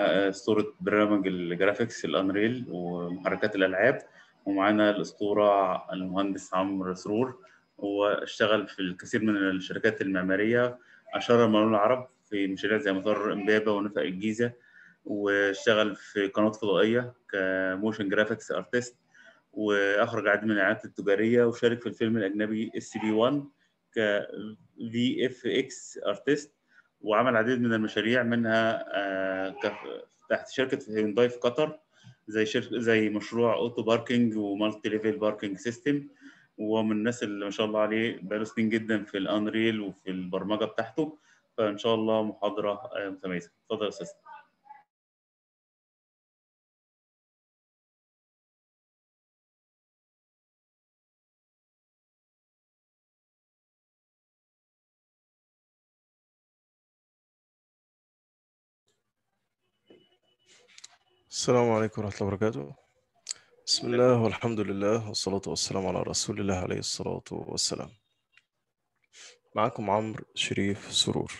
آه، اسطوره برنامج الجرافيكس الانريل ومحركات الالعاب ومعانا الاسطوره المهندس عمرو سرور هو اشتغل في الكثير من الشركات المعماريه اشار مليون العرب في مشاريع زي مطار امبابه ونفق الجيزه واشتغل في قنوات فضائيه كموشن جرافيكس ارتست واخرج عدد من الاعلانات التجاريه وشارك في الفيلم الاجنبي اس بي 1 ك في اف اكس ارتست وعمل عديد من المشاريع منها آه، تحت شركه هيونداي في قطر زي شركه زي مشروع اوتو باركينج ومالتي ليفل باركينج سيستم وهو من الناس اللي ما شاء الله عليه بقاله سنين جدا في الانريل وفي البرمجه بتاعته فان شاء الله محاضره آه، متميزه اتفضل يا استاذ السلام عليكم ورحمة الله وبركاته بسم الله والحمد لله والصلاة والسلام على رسول الله عليه الصلاة والسلام معاكم عمرو شريف سرور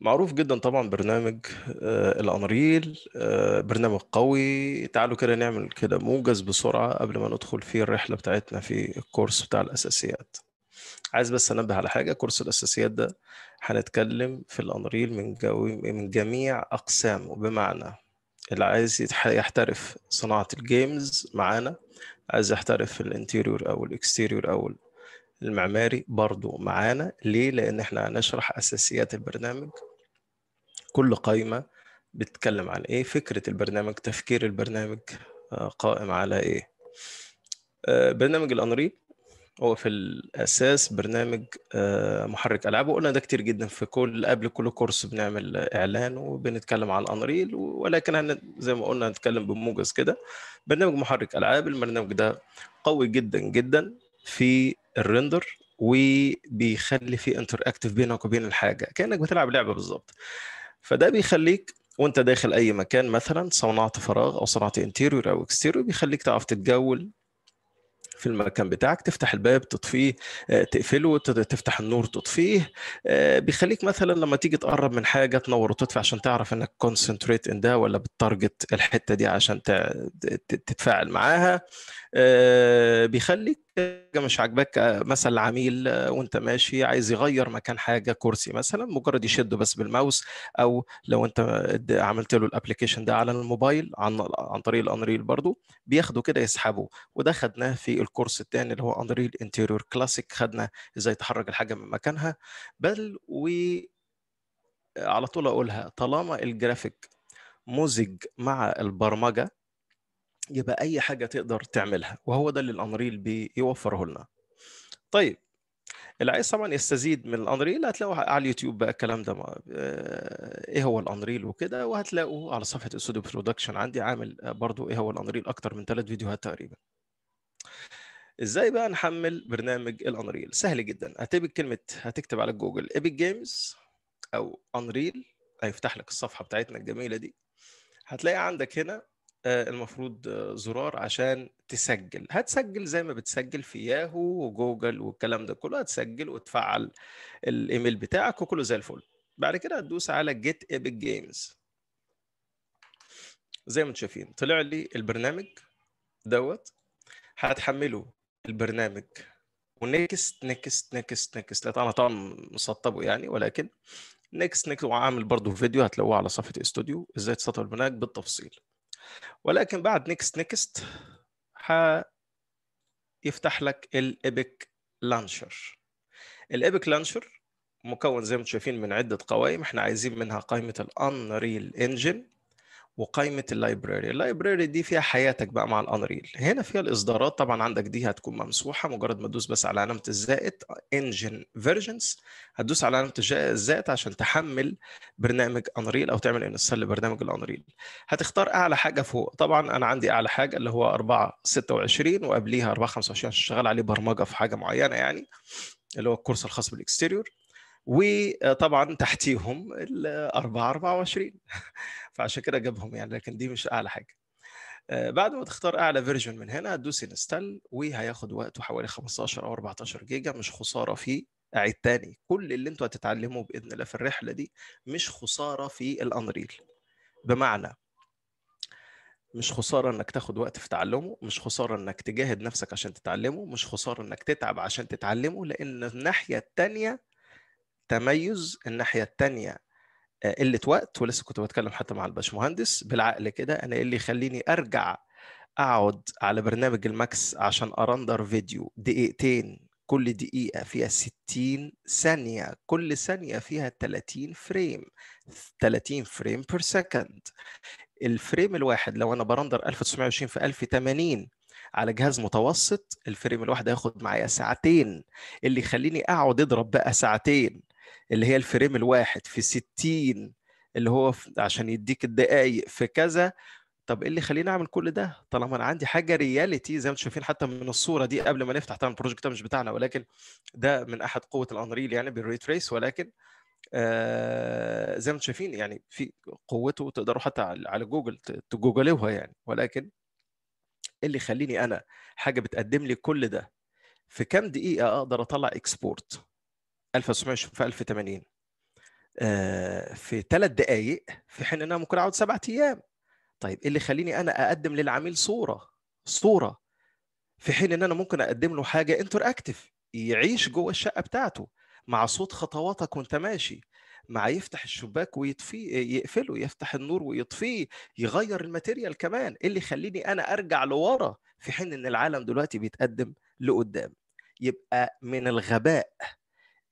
معروف جدا طبعا برنامج آه الانريل آه برنامج قوي تعالوا كده نعمل كده موجز بسرعه قبل ما ندخل في الرحله بتاعتنا في الكورس بتاع الاساسيات عايز بس انبه على حاجه كورس الاساسيات ده هنتكلم في الانريل من جو... من جميع اقسامه بمعنى اللي عايز يحترف صناعة الجيمز معانا عايز يحترف في الانتيريور او الاكستيريور او المعماري برضو معانا ليه لان احنا هنشرح اساسيات البرنامج كل قائمة بتتكلم عن ايه فكرة البرنامج تفكير البرنامج آه، قائم على ايه آه، برنامج الانريل هو في الاساس برنامج آه، محرك العاب وقلنا ده كتير جدا في كل قبل كل كورس بنعمل اعلان وبنتكلم عن الانريل ولكن هن زي ما قلنا هنتكلم بموجز كده برنامج محرك العاب البرنامج ده قوي جدا جدا في الريندر وبيخلي في انتر اكتف بينك وبين الحاجه كانك بتلعب لعبه بالظبط فده بيخليك وانت داخل اي مكان مثلا صنعت فراغ او صنعت انتيريور او اكستيريور بيخليك تعرف تتجول في المكان بتاعك تفتح الباب تطفيه آه، تقفله تفتح النور تطفيه آه، بيخليك مثلا لما تيجي تقرب من حاجه تنور وتطفي عشان تعرف انك كونسنتريت ان ده ولا بتارجت الحته دي عشان تتفاعل معاها آه، بيخليك حاجه مش عاجباك مثلا العميل وانت ماشي عايز يغير مكان حاجه كرسي مثلا مجرد يشده بس بالماوس او لو انت عملت له الابلكيشن ده على الموبايل عن عن طريق الانريل برضو بياخده كده يسحبه وده خدناه في الكورس الثاني اللي هو انريل انتيريور كلاسيك خدنا ازاي تحرك الحاجه من مكانها بل و على طول اقولها طالما الجرافيك مزج مع البرمجه يبقى اي حاجه تقدر تعملها وهو ده اللي الانريل بيوفره لنا طيب اللي عايز طبعا يستزيد من الانريل هتلاقوه على اليوتيوب بقى الكلام ده آه، ايه هو الانريل وكده وهتلاقوه على صفحه السودو برودكشن عندي عامل آه، برضو ايه هو الانريل اكتر من ثلاث فيديوهات تقريبا ازاي بقى نحمل برنامج الانريل سهل جدا هتكتب كلمه هتكتب على جوجل ايبك جيمز او انريل هيفتح لك الصفحه بتاعتنا الجميله دي هتلاقي عندك هنا آه، المفروض آه، زرار عشان تسجل هتسجل زي ما بتسجل في ياهو وجوجل والكلام ده كله هتسجل وتفعل الايميل بتاعك وكله زي الفل بعد كده هتدوس على جيت ايبك جيمز زي ما انتم شايفين طلع لي البرنامج دوت هتحمله البرنامج ونكست نكست نكست نكست انا طبعا مسطبه يعني ولكن نكست نكست وعامل برضه فيديو هتلاقوه على صفحه استوديو ازاي تسطب البرنامج بالتفصيل ولكن بعد نيكست نيكست يفتح لك الايبك لانشر الايبك لانشر مكون زي ما انتم شايفين من عده قوائم احنا عايزين منها قائمه الانريل انجن وقائمه اللايبراري اللايبراري دي فيها حياتك بقى مع الانريل هنا فيها الاصدارات طبعا عندك دي هتكون ممسوحه مجرد ما تدوس بس على علامه الزائد انجن فيرجنز هتدوس على علامه الزائد عشان تحمل برنامج انريل او تعمل انستال لبرنامج الانريل هتختار اعلى حاجه فوق طبعا انا عندي اعلى حاجه اللي هو 4 26 وقبليها 4 25 عشان شغال عليه برمجه في حاجه معينه يعني اللي هو الكورس الخاص بالاكستيريور وطبعا تحتيهم ال 4 24 فعشان كده جابهم يعني لكن دي مش اعلى حاجه آه، بعد ما تختار اعلى فيرجن من هنا هتدوس انستال وهياخد وقته حوالي 15 او 14 جيجا مش خساره فيه اعيد تاني كل اللي انتوا هتتعلموه باذن الله في الرحله دي مش خساره في الانريل بمعنى مش خساره انك تاخد وقت في تعلمه مش خساره انك تجاهد نفسك عشان تتعلمه مش خساره انك تتعب عشان تتعلمه لان الناحيه التانيه تميز الناحيه التانيه قله وقت ولسه كنت بتكلم حتى مع الباشمهندس بالعقل كده انا ايه اللي يخليني ارجع اقعد على برنامج الماكس عشان ارندر فيديو دقيقتين كل دقيقة فيها 60 ثانية كل ثانية فيها 30 فريم 30 فريم بير سكند الفريم الواحد لو أنا برندر 1920 في 1080 على جهاز متوسط الفريم الواحد هياخد معايا ساعتين اللي يخليني اقعد اضرب بقى ساعتين اللي هي الفريم الواحد في 60 اللي هو عشان يديك الدقائق في كذا طب ايه اللي يخليني اعمل كل ده طالما انا عندي حاجه رياليتي زي ما انتم شايفين حتى من الصوره دي قبل ما نفتح طبعا البروجكت ده مش بتاعنا ولكن ده من احد قوه الانريل يعني بالريت ريس ولكن آه زي ما انتم شايفين يعني في قوته تقدروا حتى على جوجل تجوجلوها يعني ولكن ايه اللي يخليني انا حاجه بتقدم لي كل ده في كام دقيقه اقدر اطلع اكسبورت 1920 في 1080 آه، في ثلاث دقائق في حين ان انا ممكن اقعد سبعة ايام طيب ايه اللي يخليني انا اقدم للعميل صوره صوره في حين ان انا ممكن اقدم له حاجه انتر اكتف يعيش جوه الشقه بتاعته مع صوت خطواتك وانت ماشي مع يفتح الشباك ويطفيه يقفله يفتح النور ويطفيه يغير الماتيريال كمان ايه اللي يخليني انا ارجع لورا في حين ان العالم دلوقتي بيتقدم لقدام يبقى من الغباء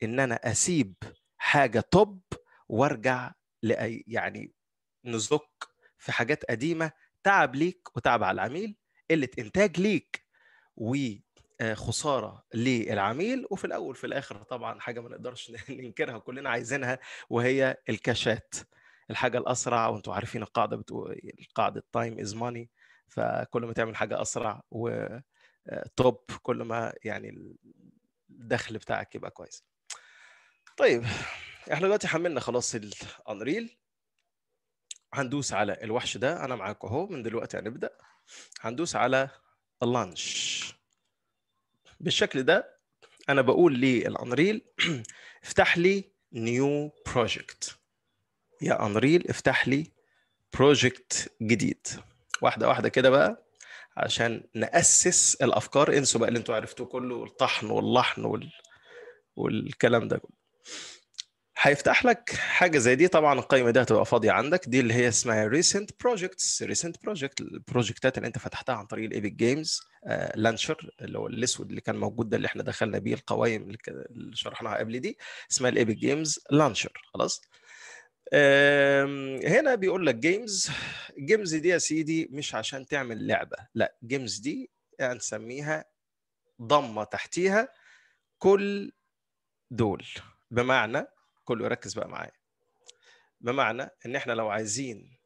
ان انا اسيب حاجه طب وارجع لأي يعني نزك في حاجات قديمه تعب ليك وتعب على العميل قله انتاج ليك وخساره للعميل وفي الاول في الاخر طبعا حاجه ما نقدرش ننكرها كلنا عايزينها وهي الكاشات الحاجه الاسرع وانتم عارفين القاعده بتقول قاعده تايم از ماني فكل ما تعمل حاجه اسرع وتوب آه، كل ما يعني الدخل بتاعك يبقى كويس طيب احنا دلوقتي حملنا خلاص الانريل هندوس على الوحش ده انا معاكم اهو من دلوقتي هنبدا هندوس على اللانش بالشكل ده انا بقول للانريل افتح لي نيو بروجكت يا انريل افتح لي بروجكت جديد واحده واحده كده بقى عشان ناسس الافكار انسوا بقى اللي انتوا عرفتوه كله الطحن واللحن وال... والكلام ده كله هيفتح لك حاجه زي دي طبعا القائمه دي هتبقى فاضيه عندك دي اللي هي اسمها ريسنت بروجكتس ريسنت بروجكت البروجكتات اللي انت فتحتها عن طريق الايبك جيمز لانشر اللي هو الاسود اللي كان موجود ده اللي احنا دخلنا بيه القوائم اللي, شرحناها قبل دي اسمها الايبك جيمز لانشر خلاص هنا بيقول لك جيمز جيمز دي يا سيدي مش عشان تعمل لعبه لا جيمز دي هنسميها يعني ضمه تحتيها كل دول بمعنى كله يركز بقى معايا بمعنى ان احنا لو عايزين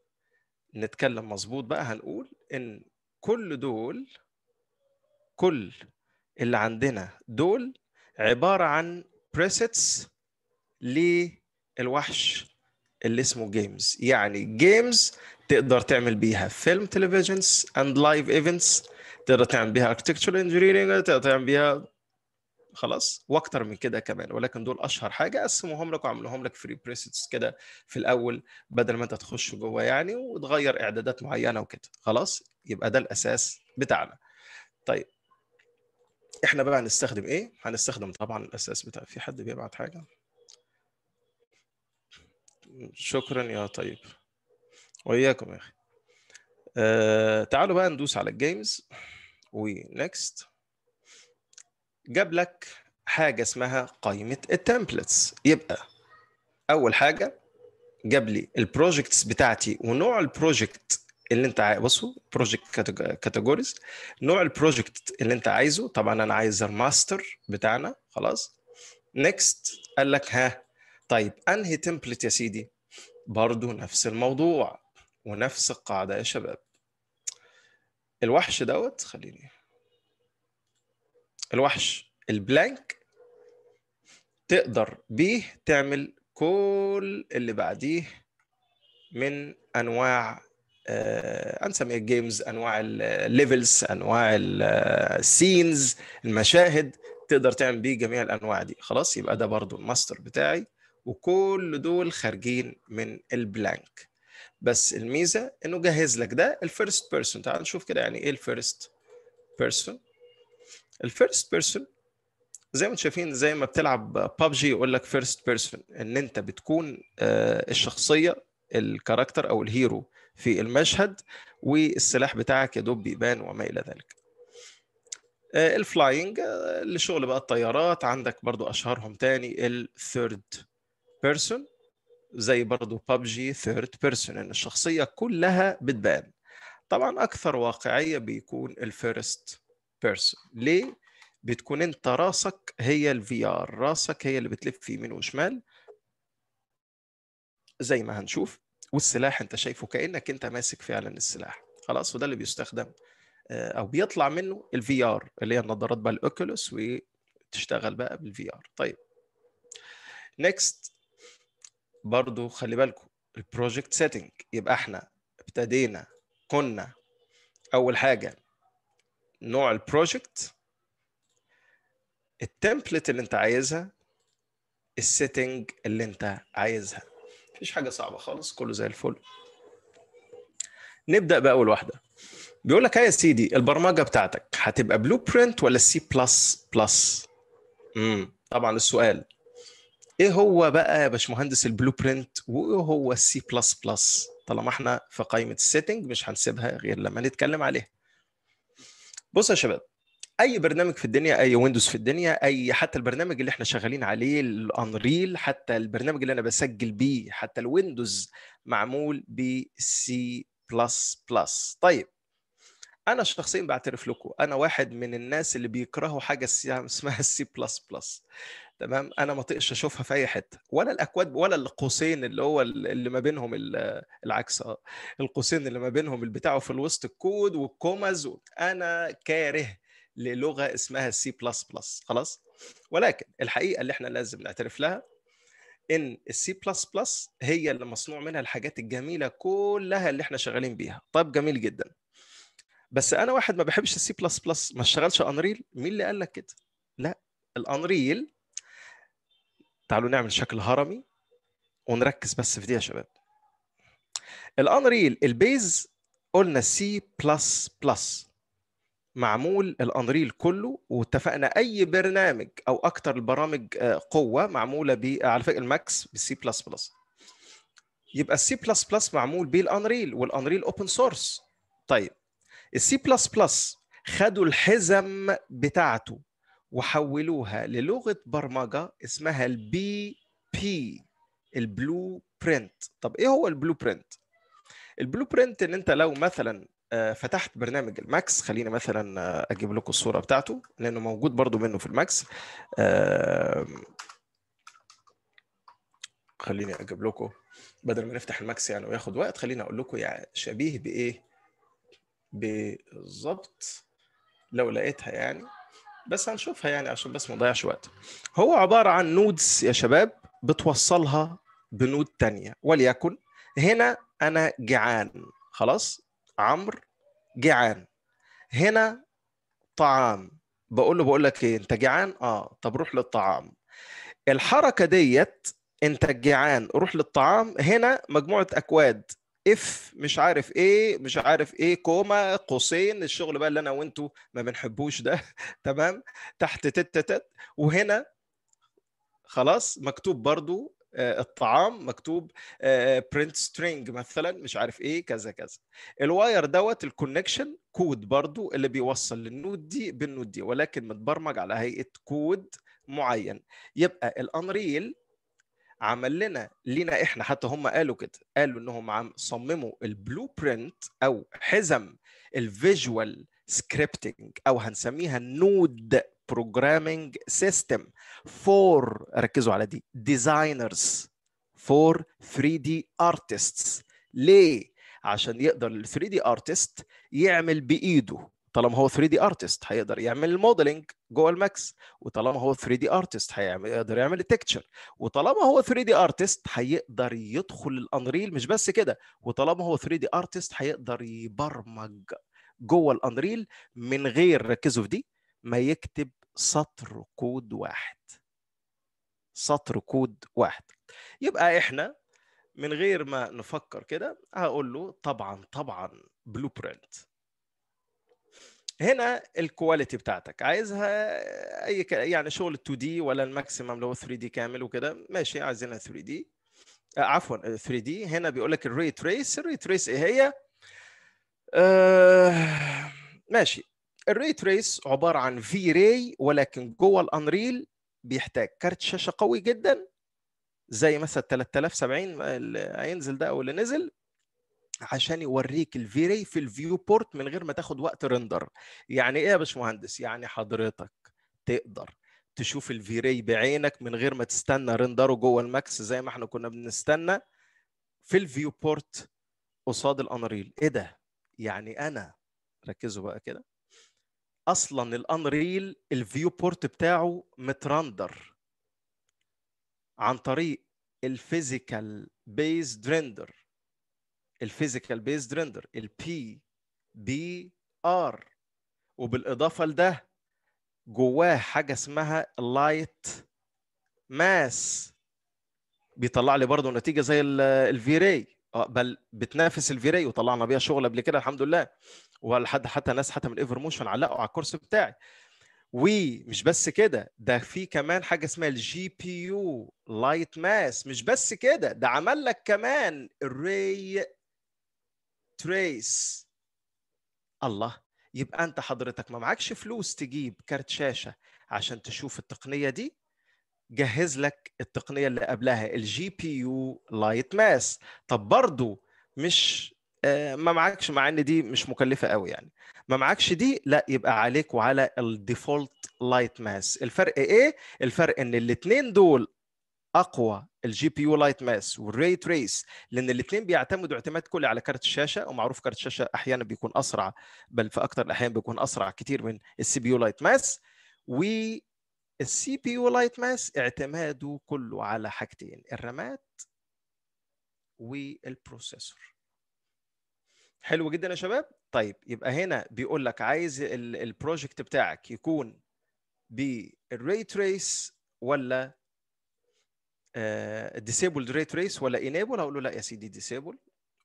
نتكلم مظبوط بقى هنقول ان كل دول كل اللي عندنا دول عبارة عن بريسيتس للوحش اللي اسمه جيمز يعني جيمز تقدر تعمل بيها فيلم تلفزيونز اند لايف ايفنتس تقدر تعمل بيها اركتكتشر انجيرينج تقدر تعمل بيها خلاص واكتر من كده كمان ولكن دول اشهر حاجه قسموهم لك وعملوهم لك فري بريسيتس كده في الاول بدل ما انت تخش جوه يعني وتغير اعدادات معينه وكده خلاص يبقى ده الاساس بتاعنا طيب احنا بقى هنستخدم ايه هنستخدم طبعا الاساس بتاع في حد بيبعت حاجه شكرا يا طيب واياكم يا اخي آه تعالوا بقى ندوس على الجيمز ونكست جاب لك حاجه اسمها قائمه التمبلتس يبقى اول حاجه جاب لي البروجكتس بتاعتي ونوع البروجكت اللي انت عايزه بصوا بروجكت كاتيجوريز نوع البروجكت اللي انت عايزه طبعا انا عايز الماستر بتاعنا خلاص نكست قال لك ها طيب انهي تمبلت يا سيدي برضو نفس الموضوع ونفس القاعده يا شباب الوحش دوت خليني الوحش البلانك تقدر بيه تعمل كل اللي بعديه من انواع آه، هنسميها جيمز انواع الليفلز انواع السينز المشاهد تقدر تعمل بيه جميع الانواع دي خلاص يبقى ده برضو الماستر بتاعي وكل دول خارجين من البلانك بس الميزه انه جهز لك ده الفيرست بيرسون تعال نشوف كده يعني ايه الفيرست بيرسون الفيرست بيرسون زي ما انتم شايفين زي ما بتلعب ببجي يقول لك فيرست بيرسون ان انت بتكون آه، الشخصيه الكاركتر او الهيرو في المشهد والسلاح بتاعك يا دوب بيبان وما الى ذلك آه، الفلاينج آه، لشغل بقى الطيارات عندك برضو اشهرهم تاني الثيرد بيرسون زي برضو ببجي ثيرد بيرسون ان الشخصيه كلها بتبان طبعا اكثر واقعيه بيكون الفيرست بيرسون ليه بتكون انت راسك هي الفي ار راسك هي اللي بتلف يمين وشمال زي ما هنشوف والسلاح انت شايفه كانك انت ماسك فعلا السلاح خلاص وده اللي بيستخدم آه، او بيطلع منه الفي ار اللي هي النظارات بقى الاوكولوس وتشتغل بقى بالفي ار طيب نيكست برضو خلي بالكم البروجكت سيتنج يبقى احنا ابتدينا كنا اول حاجه نوع البروجكت التمبلت اللي انت عايزها السيتنج اللي انت عايزها مفيش حاجه صعبه خالص كله زي الفل نبدا باول واحده بيقول لك يا سيدي البرمجه بتاعتك هتبقى بلو برنت ولا سي بلس بلس امم طبعا السؤال ايه هو بقى يا باشمهندس البلو برنت وايه هو السي بلس بلس طالما احنا في قائمه السيتنج مش هنسيبها غير لما نتكلم عليها بص يا شباب اي برنامج في الدنيا اي ويندوز في الدنيا اي حتى البرنامج اللي احنا شغالين عليه الانريل حتى البرنامج اللي انا بسجل بيه حتى الويندوز معمول بسي بلس بلس طيب انا شخصيا بعترف لكم انا واحد من الناس اللي بيكرهوا حاجه اسمها السي بلس بلس تمام انا ما طقش اشوفها في اي حته ولا الاكواد ولا القوسين اللي هو اللي ما بينهم العكس اه القوسين اللي ما بينهم البتاع في الوسط الكود والكومز انا كاره للغه اسمها سي بلس بلس خلاص ولكن الحقيقه اللي احنا لازم نعترف لها ان السي بلس بلس هي اللي مصنوع منها الحاجات الجميله كلها اللي احنا شغالين بيها طب جميل جدا بس انا واحد ما بحبش السي بلس بلس ما اشتغلش انريل مين اللي قال لك كده لا الانريل تعالوا نعمل شكل هرمي ونركز بس في دي يا شباب الانريل البيز قلنا سي بلس بلس معمول الانريل كله واتفقنا اي برنامج او اكتر البرامج آه، قوه معموله ب آه، على فكره الماكس بالسي بلس بلس يبقى السي بلس بلس معمول بيه الانريل والانريل اوبن سورس طيب السي بلس بلس خدوا الحزم بتاعته وحولوها للغه برمجه اسمها البي بي البلو برنت طب ايه هو البلو برنت البلو برنت ان انت لو مثلا آه، فتحت برنامج الماكس خلينا مثلا آه، اجيب لكم الصوره بتاعته لانه موجود برضو منه في الماكس خليني اجيب لكم بدل ما نفتح الماكس يعني وياخد وقت خليني اقول لكم يعني شبيه بايه بالظبط لو لقيتها يعني بس هنشوفها يعني عشان بس ما نضيعش وقت هو عباره عن نودز يا شباب بتوصلها بنود تانية وليكن هنا انا جعان خلاص عمرو جعان هنا طعام بقول له بقول لك ايه انت جعان اه طب روح للطعام الحركه ديت انت جعان روح للطعام هنا مجموعه اكواد اف مش عارف ايه مش عارف ايه كوما قوسين الشغل بقى اللي انا وانتو ما بنحبوش ده تمام تحت تت تت وهنا خلاص مكتوب برضو آه، الطعام مكتوب برنت آه، سترينج مثلا مش عارف ايه كذا كذا الواير دوت الكونكشن كود برضو اللي بيوصل للنود دي بالنود دي ولكن متبرمج على هيئه كود معين يبقى الانريل عمل لنا لينا احنا حتى هم قالوا كده قالوا انهم عم صمموا البلو برنت او حزم الفيجوال سكريبتنج او هنسميها نود بروجرامينج سيستم فور ركزوا على دي ديزاينرز فور 3 دي ارتستس ليه عشان يقدر ال 3 دي ارتست يعمل بايده طالما هو 3 دي ارتست هيقدر يعمل الموديلنج جوه الماكس وطالما هو 3 دي ارتست هيقدر يعمل التكتشر وطالما هو 3 دي ارتست هيقدر يدخل الانريل مش بس كده وطالما هو 3 دي ارتست هيقدر يبرمج جوه الانريل من غير ركزوا في دي ما يكتب سطر كود واحد سطر كود واحد يبقى احنا من غير ما نفكر كده هقول له طبعا طبعا بلو برنت هنا الكواليتي بتاعتك عايزها اي ك... يعني شغل 2 دي ولا الماكسيمم لو 3 دي كامل وكده ماشي عايزينها 3 دي آه، عفوا 3 آه، دي هنا بيقول لك الري تريس الري تريس ايه هي؟ آه... ماشي الري تريس عباره عن في راي ولكن جوه الانريل بيحتاج كارت شاشه قوي جدا زي مثلا 3070 آه، هينزل ده او اللي نزل عشان يوريك الفيري في الفيو بورت من غير ما تاخد وقت رندر يعني ايه يا باشمهندس يعني حضرتك تقدر تشوف الفيري بعينك من غير ما تستنى رندره جوه الماكس زي ما احنا كنا بنستنى في الفيو بورت قصاد الانريل ايه ده يعني انا ركزوا بقى كده اصلا الانريل الفيو بورت بتاعه مترندر عن طريق الفيزيكال بيز ريندر الفيزيكال بيزد ريندر البي بي ار وبالاضافه لده جواه حاجه اسمها اللايت ماس بيطلع لي برضه نتيجه زي الفي راي آه، بل بتنافس الفي راي وطلعنا بيها شغل قبل كده الحمد لله ولحد حتى ناس حتى من ايفر موشن علقوا على الكورس بتاعي ومش بس كده ده في كمان حاجه اسمها الجي بي يو لايت ماس مش بس كده ده عمل لك كمان الري تريس الله يبقى انت حضرتك ما معكش فلوس تجيب كارت شاشه عشان تشوف التقنيه دي جهز لك التقنيه اللي قبلها الجي بي يو لايت ماس طب برضو مش آه، ما معكش مع ان دي مش مكلفه قوي يعني ما معكش دي لا يبقى عليك وعلى الديفولت لايت ماس الفرق ايه الفرق ان الاثنين دول اقوى الجي بي يو لايت ماس والري تريس لان الاثنين بيعتمدوا اعتماد كلي على كارت الشاشه ومعروف كارت الشاشه احيانا بيكون اسرع بل في اكثر الاحيان بيكون اسرع كتير من السي بي يو لايت ماس والسي بي يو لايت ماس اعتماده كله على حاجتين الرامات والبروسيسور حلو جدا يا شباب طيب يبقى هنا بيقول لك عايز البروجكت بتاعك يكون بالري تريس ولا ديسيبل ريت ريس ولا انيبل اقول له لا يا سيدي ديسيبل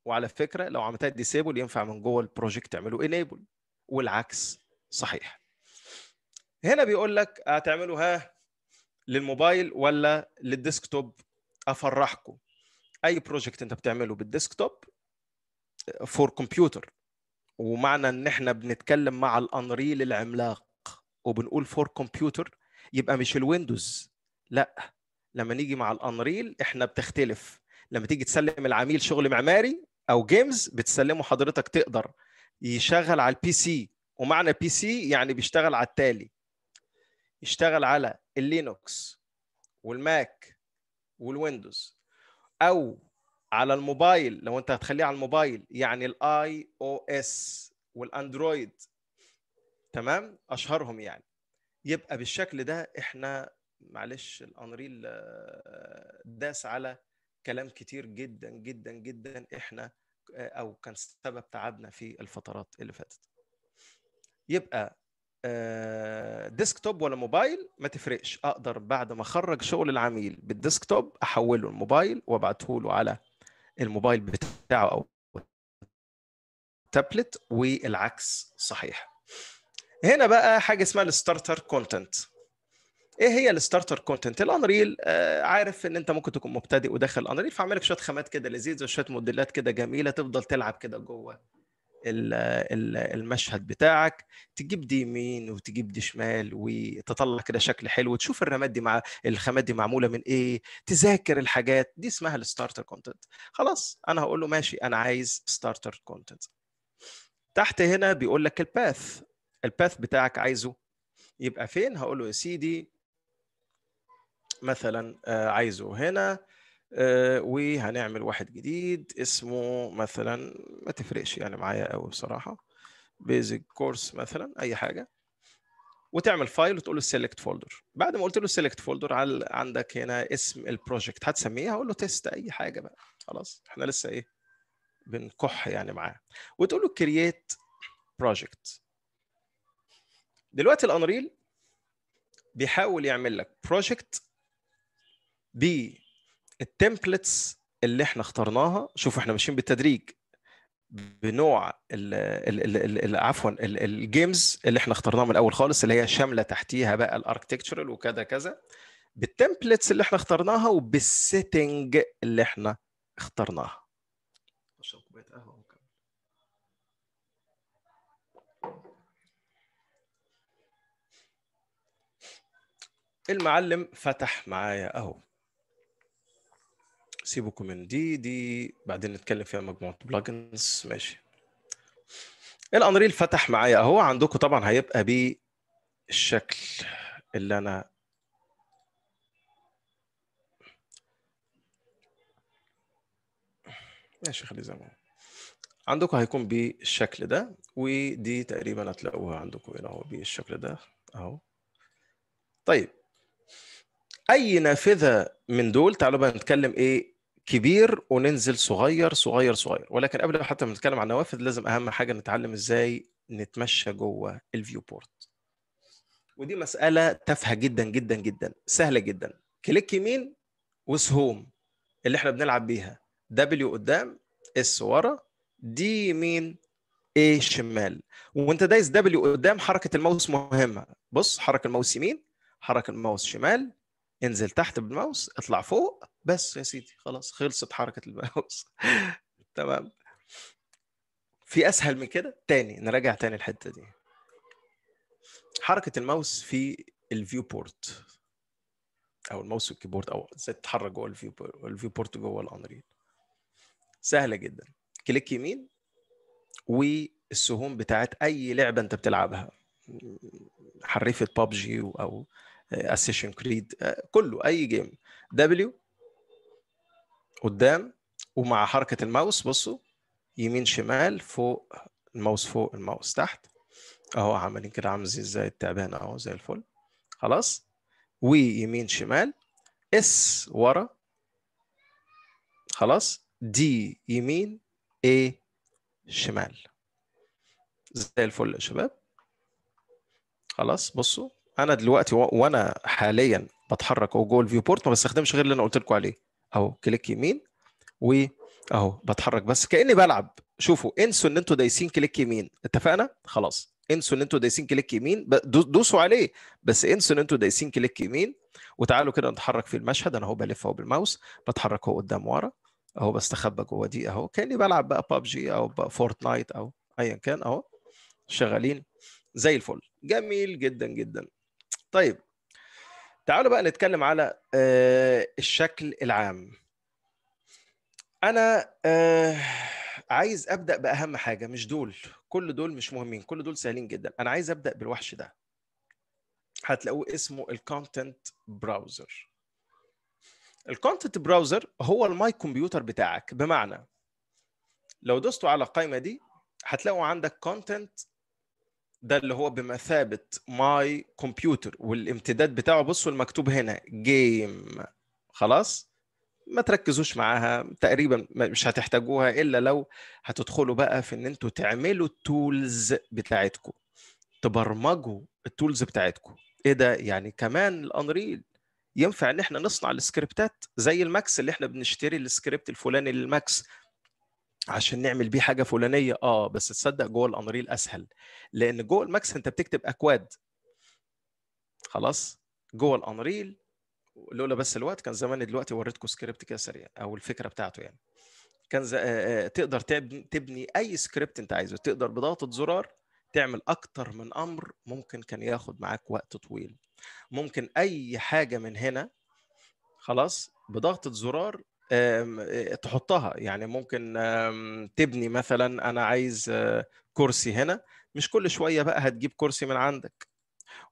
وعلى فكره لو عملتها ديسيبل ينفع من جوه البروجكت تعمله انيبل والعكس صحيح هنا بيقول لك هتعملوها للموبايل ولا للديسكتوب افرحكم اي بروجكت انت بتعمله بالديسكتوب فور آه، كمبيوتر ومعنى ان احنا بنتكلم مع الانريل العملاق وبنقول فور كمبيوتر يبقى مش الويندوز لا لما نيجي مع الانريل احنا بتختلف لما تيجي تسلم العميل شغل معماري او جيمز بتسلمه حضرتك تقدر يشغل على البي سي ومعنى بي سي يعني بيشتغل على التالي يشتغل على اللينوكس والماك والويندوز او على الموبايل لو انت هتخليه على الموبايل يعني الاي او اس والاندرويد تمام اشهرهم يعني يبقى بالشكل ده احنا معلش الانريل آه، داس على كلام كتير جدا جدا جدا احنا آه، او كان سبب تعبنا في الفترات اللي فاتت يبقى ديسكتوب آه، ولا موبايل ما تفرقش اقدر بعد ما اخرج شغل العميل بالديسكتوب احوله الموبايل وابعته له على الموبايل بتاعه او تابلت والعكس صحيح هنا بقى حاجه اسمها الستارتر كونتنت ايه هي الستارتر كونتنت الانريل آه عارف ان انت ممكن تكون مبتدئ وداخل الانريل فاعمل لك شويه خامات كده لذيذه وشويه موديلات كده جميله تفضل تلعب كده جوه المشهد بتاعك تجيب دي يمين وتجيب دي شمال وتطلع كده شكل حلو تشوف الرماد دي مع الخامات دي معموله من ايه تذاكر الحاجات دي اسمها الستارتر كونتنت خلاص انا هقول له ماشي انا عايز ستارتر كونتنت تحت هنا بيقول لك الباث الباث بتاعك عايزه يبقى فين هقول له يا سيدي مثلا آه، عايزه هنا آه، وهنعمل واحد جديد اسمه مثلا ما تفرقش يعني معايا قوي بصراحه بيزك كورس مثلا اي حاجه وتعمل فايل وتقول له سيلكت فولدر بعد ما قلت له سيلكت فولدر عندك هنا اسم البروجكت هتسميه اقول له تيست اي حاجه بقى خلاص احنا لسه ايه بنكح يعني معاه وتقول له كرييت بروجكت دلوقتي الانريل بيحاول يعمل لك بروجكت بالتمبلتس اللي احنا اخترناها شوف احنا ماشيين بالتدريج بنوع عفوا الجيمز اللي احنا اخترناها من الاول خالص اللي هي شامله تحتيها بقى الاركتكتشرال وكذا كذا بالتمبلتس اللي احنا اخترناها وبالسيتنج اللي احنا اخترناها المعلم فتح معايا اهو سيبكم من دي دي بعدين نتكلم فيها مجموعه بلجنز ماشي الانريل فتح معايا اهو عندكم طبعا هيبقى بالشكل اللي انا ماشي خليه زي ما هو عندكم هيكون بالشكل ده ودي تقريبا هتلاقوها عندكم هنا اهو بالشكل ده اهو طيب اي نافذه من دول تعالوا بقى نتكلم ايه كبير وننزل صغير صغير صغير ولكن قبل حتى ما نتكلم عن النوافذ لازم اهم حاجه نتعلم ازاي نتمشى جوه الفيو بورت ودي مساله تافهه جدا جدا جدا سهله جدا كليك يمين وسهوم اللي احنا بنلعب بيها دبليو قدام اس ورا دي يمين اي شمال وانت دايس دبليو قدام حركه الماوس مهمه بص حرك الماوس يمين حرك الماوس شمال انزل تحت بالماوس اطلع فوق بس يا سيدي خلاص خلصت حركه الماوس تمام في اسهل من كده تاني نراجع تاني الحته دي حركه الماوس في الفيو بورت او الماوس والكيبورد او ازاي تتحرك جوه الفيو بورت الفيو بورت جوه الانريل سهله جدا كليك يمين والسهوم بتاعت اي لعبه انت بتلعبها حريفه بابجي او اسيشن آه، كريد كله اي جيم دبليو قدام ومع حركه الماوس بصوا يمين شمال فوق الماوس فوق الماوس تحت اهو عاملين كده عامل زي التعبان اهو زي الفل خلاص ويمين شمال اس ورا خلاص دي يمين اي شمال زي الفل يا شباب خلاص بصوا انا دلوقتي و... وانا حاليا بتحرك او جوه الفيو بورت ما بستخدمش غير اللي انا قلت لكم عليه اهو كليك يمين واهو بتحرك بس كاني بلعب شوفوا انسوا ان انتوا دايسين كليك يمين اتفقنا خلاص انسوا ان انتوا دايسين كليك يمين دوسوا عليه بس انسوا ان انتوا دايسين كليك يمين وتعالوا كده نتحرك في المشهد انا اهو بلف اهو بالماوس بتحرك اهو قدام ورا اهو بستخبى جوه دي اهو كاني بلعب بقى ببجي او بقى فورتنايت او ايا كان اهو شغالين زي الفل جميل جدا جدا طيب تعالوا بقى نتكلم على آه، الشكل العام انا آه، عايز ابدا باهم حاجه مش دول كل دول مش مهمين كل دول سهلين جدا انا عايز ابدا بالوحش ده هتلاقوه اسمه الكونتنت براوزر الكونتنت براوزر هو الماي كمبيوتر بتاعك بمعنى لو دوستوا على القائمه دي هتلاقوا عندك كونتنت ده اللي هو بمثابه ماي كمبيوتر والامتداد بتاعه بصوا المكتوب هنا جيم خلاص ما تركزوش معاها تقريبا مش هتحتاجوها الا لو هتدخلوا بقى في ان انتوا تعملوا التولز بتاعتكم تبرمجوا التولز بتاعتكم ايه ده يعني كمان الانريل ينفع ان احنا نصنع السكريبتات زي الماكس اللي احنا بنشتري السكريبت الفلاني للماكس عشان نعمل بيه حاجه فلانيه اه بس تصدق جوه الانريل اسهل لان جوه الماكس انت بتكتب اكواد خلاص جوه الانريل لولا بس الوقت كان زمان دلوقتي وريتكم سكريبت كده سريع او الفكره بتاعته يعني كان ز... آه، آه، تقدر تبني اي سكريبت انت عايزه تقدر بضغطه زرار تعمل اكتر من امر ممكن كان ياخد معاك وقت طويل ممكن اي حاجه من هنا خلاص بضغطه زرار آه، تحطها يعني ممكن تبني مثلا انا عايز آه، كرسي هنا مش كل شويه بقى هتجيب كرسي من عندك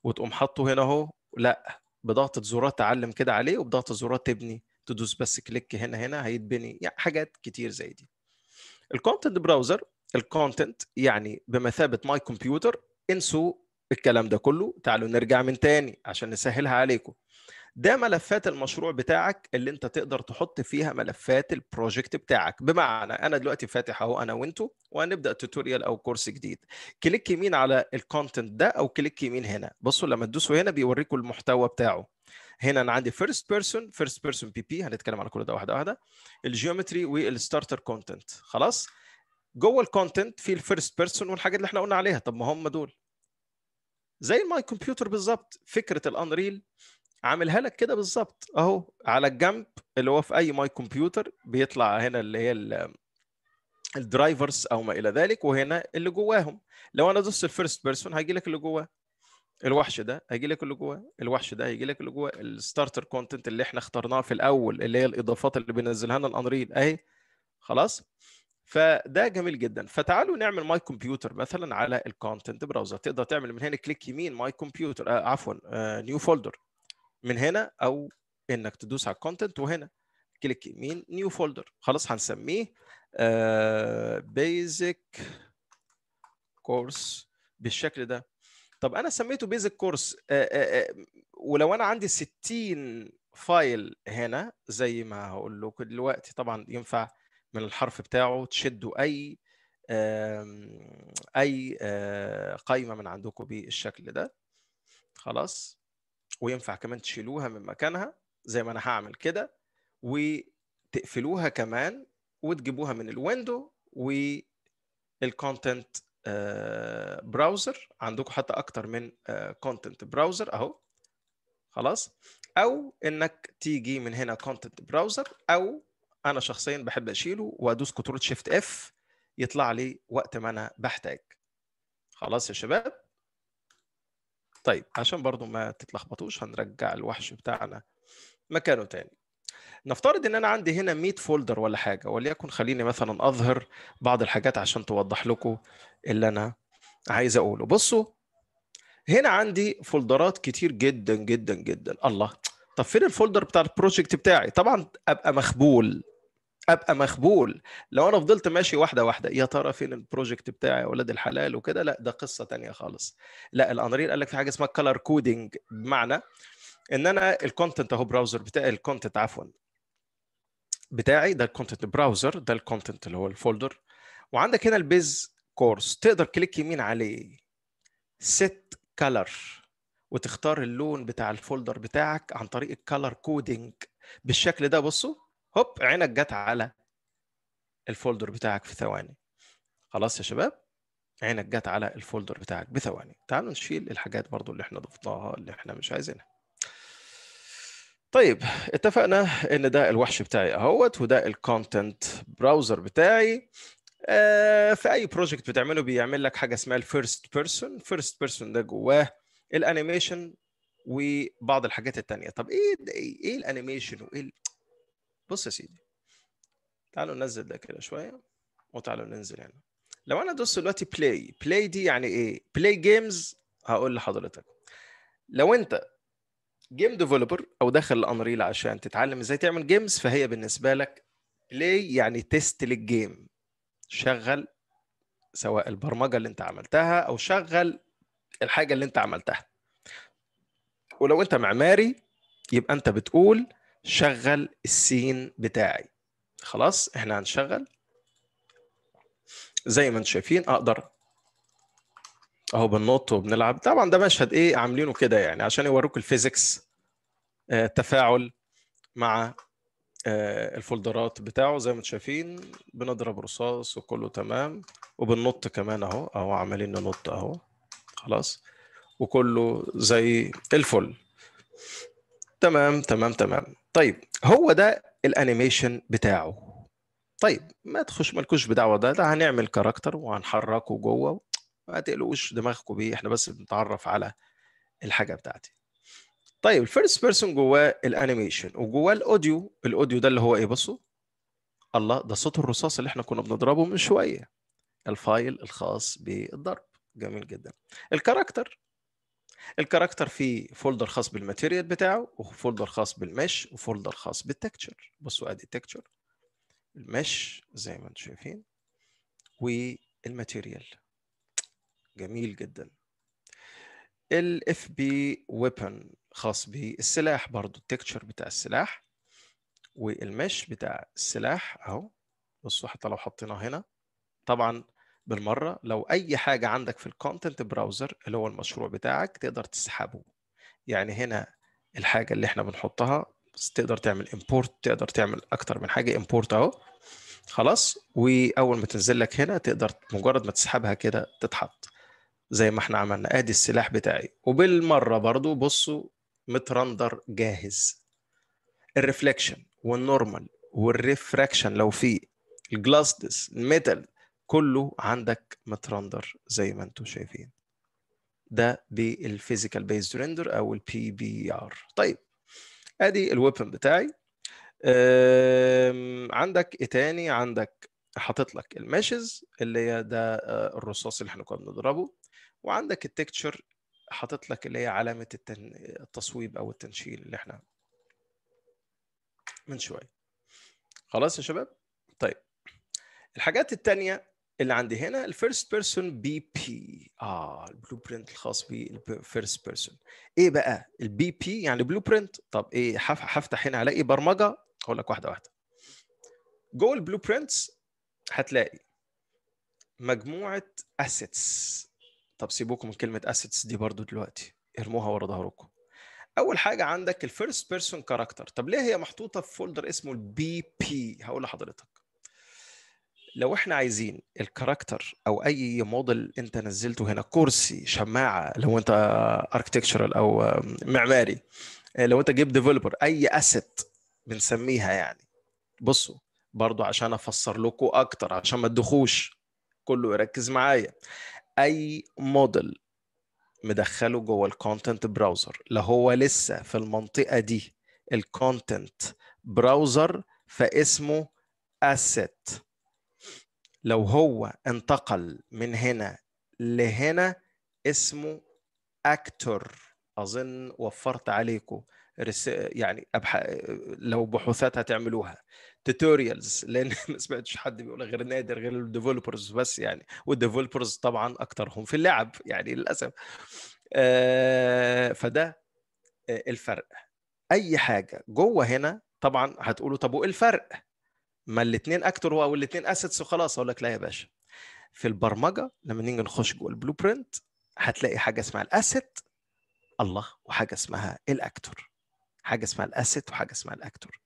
وتقوم حاطه هنا اهو لا بضغطه زرار تعلم كده عليه وبضغطه زرار تبني تدوس بس كليك هنا هنا هيتبني يعني حاجات كتير زي دي الكونتنت براوزر الكونتنت يعني بمثابه ماي كمبيوتر انسوا الكلام ده كله تعالوا نرجع من تاني عشان نسهلها عليكم ده ملفات المشروع بتاعك اللي انت تقدر تحط فيها ملفات البروجكت بتاعك بمعنى انا دلوقتي فاتح اهو انا وانتو وهنبدا توتوريال او كورس جديد كليك يمين على الكونتنت ده او كليك يمين هنا بصوا لما تدوسوا هنا بيوريكم المحتوى بتاعه هنا انا عندي فيرست بيرسون فيرست بيرسون بي بي هنتكلم على كل ده واحده واحده الجيومتري والستارتر كونتنت خلاص جوه الكونتنت في الفيرست بيرسون والحاجات اللي احنا قلنا عليها طب ما هم دول زي الماي كمبيوتر بالظبط فكره الانريل عاملها لك كده بالظبط اهو على الجنب اللي هو في اي ماي كمبيوتر بيطلع هنا اللي هي الدرايفرز او ما الى ذلك وهنا اللي جواهم لو انا دوست الفيرست بيرسون هيجي لك اللي جواه الوحش ده هيجي لك اللي جواه الوحش ده هيجي لك اللي جواه الستارتر كونتنت اللي احنا اخترناه في الاول اللي هي الاضافات اللي بينزلها لنا الانريل اهي خلاص فده جميل جدا فتعالوا نعمل ماي كمبيوتر مثلا على الكونتنت براوزر تقدر تعمل من هنا كليك يمين ماي كمبيوتر آه، عفوا نيو آه، فولدر من هنا او انك تدوس على الكونتنت وهنا كليك يمين نيو فولدر خلاص هنسميه بيزك آه، كورس بالشكل ده طب انا سميته بيزك كورس آه، آه، ولو انا عندي 60 فايل هنا زي ما هقول لكم دلوقتي طبعا ينفع من الحرف بتاعه تشدوا اي اي قائمه من عندكم بالشكل ده خلاص وينفع كمان تشيلوها من مكانها زي ما انا هعمل كده وتقفلوها كمان وتجيبوها من الويندو والكونتنت براوزر آه، عندكم حتى اكتر من كونتنت آه، براوزر اهو خلاص او انك تيجي من هنا كونتنت براوزر او انا شخصيا بحب اشيله وادوس كنترول شيفت اف يطلع لي وقت ما انا بحتاج خلاص يا شباب طيب عشان برضو ما تتلخبطوش هنرجع الوحش بتاعنا مكانه تاني نفترض ان انا عندي هنا 100 فولدر ولا حاجه وليكن خليني مثلا اظهر بعض الحاجات عشان توضح لكم اللي انا عايز اقوله بصوا هنا عندي فولدرات كتير جدا جدا جدا الله طب فين الفولدر بتاع البروجكت بتاعي طبعا ابقى مخبول ابقى مخبول لو انا فضلت ماشي واحده واحده يا ترى فين البروجكت بتاعي يا ولاد الحلال وكده لا ده قصه تانية خالص لا الانريل قال لك في حاجه اسمها كلر كودينج بمعنى ان انا الكونتنت اهو براوزر بتاعي الكونتنت عفوا بتاعي ده الكونتنت براوزر ده الكونتنت اللي هو الفولدر وعندك هنا البيز كورس تقدر كليك يمين عليه سيت كلر وتختار اللون بتاع الفولدر بتاعك عن طريق الكلر كودينج بالشكل ده بصوا هوب عينك جت على الفولدر بتاعك في ثواني خلاص يا شباب عينك جت على الفولدر بتاعك بثواني تعالوا نشيل الحاجات برضو اللي احنا ضفناها اللي احنا مش عايزينها طيب اتفقنا ان ده الوحش بتاعي اهوت وده الكونتنت براوزر بتاعي آه في اي بروجكت بتعمله بيعمل لك حاجه اسمها الفيرست بيرسون فيرست بيرسون ده جواه الانيميشن وبعض الحاجات التانية طب ايه ايه الانيميشن وايه بص يا سيدي تعالوا ننزل ده كده شويه وتعالوا ننزل هنا لو انا دوست دلوقتي بلاي بلاي دي يعني ايه بلاي جيمز هقول لحضرتك لو انت جيم ديفلوبر او داخل الانريل عشان تتعلم ازاي تعمل جيمز فهي بالنسبه لك بلاي يعني تيست للجيم شغل سواء البرمجه اللي انت عملتها او شغل الحاجه اللي انت عملتها ولو انت معماري يبقى انت بتقول شغل السين بتاعي خلاص احنا هنشغل زي ما انتم شايفين اقدر اهو بننط وبنلعب طبعا ده مشهد ايه عاملينه كده يعني عشان يوروك الفيزيكس آه، تفاعل مع آه، الفولدرات بتاعه زي ما انتم شايفين بنضرب رصاص وكله تمام وبننط كمان اهو اهو عمالين ننط اهو خلاص وكله زي الفل تمام تمام تمام طيب هو ده الانيميشن بتاعه طيب ما تخش مالكوش بدعوه ده ده هنعمل كاركتر وهنحركه جوه ما تقلقوش دماغكم بيه احنا بس بنتعرف على الحاجه بتاعتي طيب الفيرست بيرسون جواه الانيميشن وجواه الاوديو الاوديو ده اللي هو ايه بصوا الله ده صوت الرصاص اللي احنا كنا بنضربه من شويه الفايل الخاص بالضرب جميل جدا الكاركتر الكاركتر فيه فولدر خاص بالماتيريال بتاعه وفولدر خاص بالمش وفولدر خاص بالتكتشر بصوا ادي التكتشر المش زي ما انتم شايفين والماتيريال جميل جدا الاف بي ويبن خاص بالسلاح برضو التكتشر بتاع السلاح والمش بتاع السلاح اهو بصوا حتى لو حطيناه هنا طبعا بالمره لو اي حاجه عندك في الكونتنت براوزر اللي هو المشروع بتاعك تقدر تسحبه يعني هنا الحاجه اللي احنا بنحطها بس تقدر تعمل امبورت تقدر تعمل اكتر من حاجه امبورت اهو خلاص واول ما تنزل لك هنا تقدر مجرد ما تسحبها كده تتحط زي ما احنا عملنا ادي السلاح بتاعي وبالمره برضو بصوا مترندر جاهز الريفلكشن والنورمال والريفراكشن لو في الجلاستس الميتال كله عندك مترندر زي ما انتم شايفين ده بالفيزيكال بيز ريندر او البي بي ار طيب ادي الويبن بتاعي عندك ايه تاني عندك حاطط لك الماشز اللي هي ده آه، الرصاص اللي احنا كنا بنضربه وعندك التكتشر حاطط لك اللي هي علامه التن... التصويب او التنشيل اللي احنا من شويه خلاص يا شباب طيب الحاجات التانية اللي عندي هنا الفيرست بيرسون بي بي اه البلو برنت الخاص بالفيرست بيرسون ايه بقى البي بي يعني بلو برنت طب ايه هفتح هنا الاقي برمجه اقول لك واحده واحده جوه البلو برنتس هتلاقي مجموعه اسيتس طب سيبوكم من كلمه اسيتس دي برضو دلوقتي ارموها ورا ظهركم اول حاجه عندك الفيرست بيرسون كاركتر طب ليه هي محطوطه في فولدر اسمه البي بي هقول لحضرتك لو احنا عايزين الكاركتر او اي موديل انت نزلته هنا كرسي شماعه لو انت اركتكتشرال او معماري لو انت جيب ديفلوبر اي اسيت بنسميها يعني بصوا برضو عشان افسر لكم اكتر عشان ما تدخوش كله يركز معايا اي موديل مدخله جوه الكونتنت براوزر لا هو لسه في المنطقه دي الكونتنت براوزر فاسمه اسيت لو هو انتقل من هنا لهنا اسمه اكتور اظن وفرت عليكم رس... يعني أبح... لو بحوثات هتعملوها توتوريالز لان ما سمعتش حد بيقول غير نادر غير الديفلوبرز بس يعني والديفلوبرز طبعا اكترهم في اللعب يعني للاسف آه فده آه، الفرق اي حاجه جوه هنا طبعا هتقولوا طب وايه الفرق ما الاثنين اكتور او الاثنين اسيتس وخلاص اقول لك لا يا باشا في البرمجه لما نيجي نخش جوه البلو برنت هتلاقي حاجه اسمها الاسيت الله وحاجه اسمها الاكتور حاجه اسمها الاسيت وحاجه اسمها الاكتور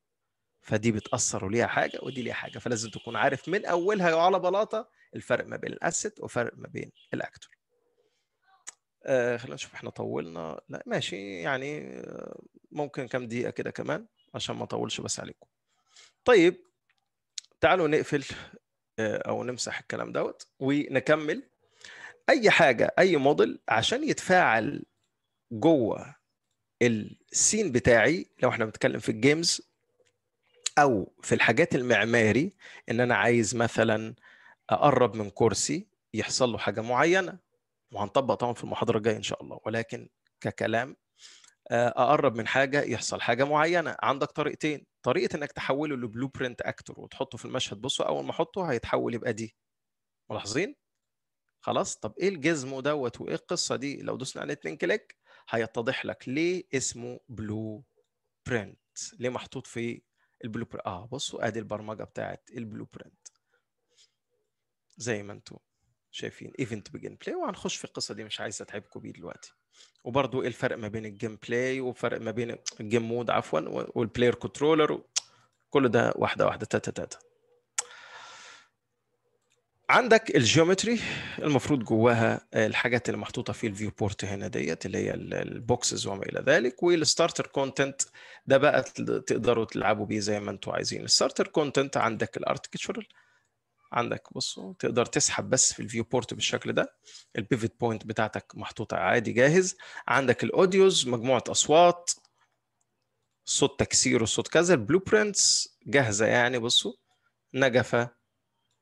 فدي بتاثر وليها حاجه ودي ليها حاجه فلازم تكون عارف من اولها وعلى بلاطه الفرق ما بين الاسيت وفرق ما بين الاكتور آه خلينا نشوف احنا طولنا لا ماشي يعني آه، ممكن كام دقيقه كده كمان عشان ما اطولش بس عليكم طيب تعالوا نقفل آه، او نمسح الكلام دوت ونكمل اي حاجه اي موديل عشان يتفاعل جوه السين بتاعي لو احنا بنتكلم في الجيمز او في الحاجات المعماري ان انا عايز مثلا اقرب من كرسي يحصل له حاجه معينه وهنطبق طبعا في المحاضره الجايه ان شاء الله ولكن ككلام اقرب من حاجه يحصل حاجه معينه عندك طريقتين طريقه انك تحوله لبلو برنت اكتور وتحطه في المشهد بصوا اول ما احطه هيتحول يبقى دي ملاحظين خلاص طب ايه الجزم دوت وايه القصه دي لو دوسنا على اتنين كليك هيتضح لك ليه اسمه بلو برنت ليه محطوط في البلو برنت اه بصوا ادي البرمجه بتاعت البلو برنت زي ما انتم شايفين ايفنت بجيم بلاي وهنخش في القصه دي مش عايز اتعبكم بيه دلوقتي وبرضو ايه الفرق ما بين الجيم بلاي وفرق ما بين الجيم مود عفوا والبلاير كنترولر كل ده واحده واحده تاتا تاتا عندك الجيومتري المفروض جواها آه، الحاجات اللي محطوطه في الفيو بورت هنا ديت اللي هي البوكسز وما الى ذلك والستارتر كونتنت ده بقى تقدروا تلعبوا بيه زي ما انتم عايزين الستارتر كونتنت عندك الارتكتشرال عندك بصوا تقدر تسحب بس في الفيو بورت بالشكل ده البيفت بوينت بتاعتك محطوطه عادي جاهز عندك الاوديوز مجموعه اصوات صوت تكسير وصوت كذا البلو برينتس جاهزه يعني بصوا نجفه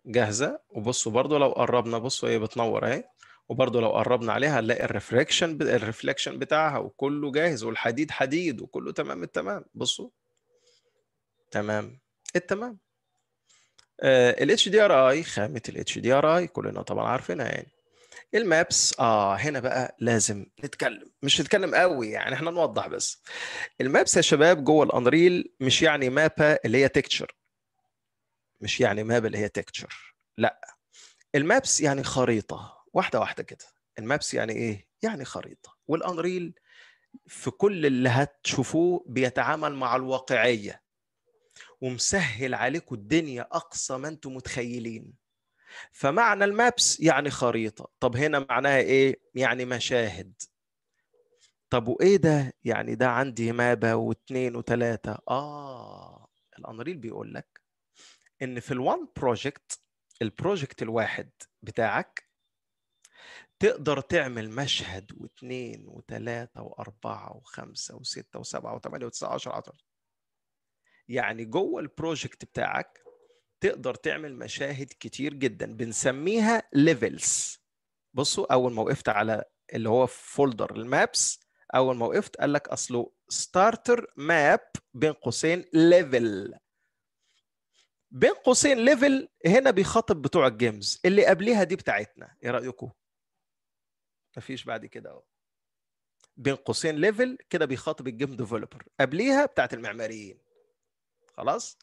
جاهزه وبصوا برضو لو قربنا بصوا هي إيه، بتنور اهي وبرضو لو قربنا عليها هنلاقي الريفلكشن الريفلكشن بتاعها وكله جاهز والحديد حديد وكله تمام التمام بصوا تمام التمام الاتش دي ار اي خامه الاتش دي ار اي كلنا طبعا عارفينها يعني المابس اه هنا بقى لازم نتكلم مش نتكلم قوي يعني احنا نوضح بس المابس يا شباب جوه الانريل مش يعني مابا اللي هي تكتشر مش يعني ماب اللي هي تكتشر لا المابس يعني خريطه واحده واحده كده المابس يعني ايه يعني خريطه والانريل في كل اللي هتشوفوه بيتعامل مع الواقعيه ومسهل عليكم الدنيا اقصى ما انتم متخيلين فمعنى المابس يعني خريطه طب هنا معناها ايه يعني مشاهد طب وايه ده يعني ده عندي مابه واثنين وثلاثه اه الانريل بيقول لك ان في الوان بروجكت البروجكت الواحد بتاعك تقدر تعمل مشهد واثنين وثلاثة وأربعة وخمسة وستة وسبعة وثمانية وتسعة عشر عشر يعني جوه البروجكت بتاعك تقدر تعمل مشاهد كتير جدا بنسميها ليفلز بصوا اول ما وقفت على اللي هو فولدر المابس اول ما وقفت قال لك اصله ستارتر ماب بين قوسين ليفل بين قوسين ليفل هنا بيخاطب بتوع الجيمز اللي قبليها دي بتاعتنا ايه رايكم مفيش بعد كده اهو بين قوسين ليفل كده بيخاطب الجيم ديفلوبر قبليها بتاعت المعماريين خلاص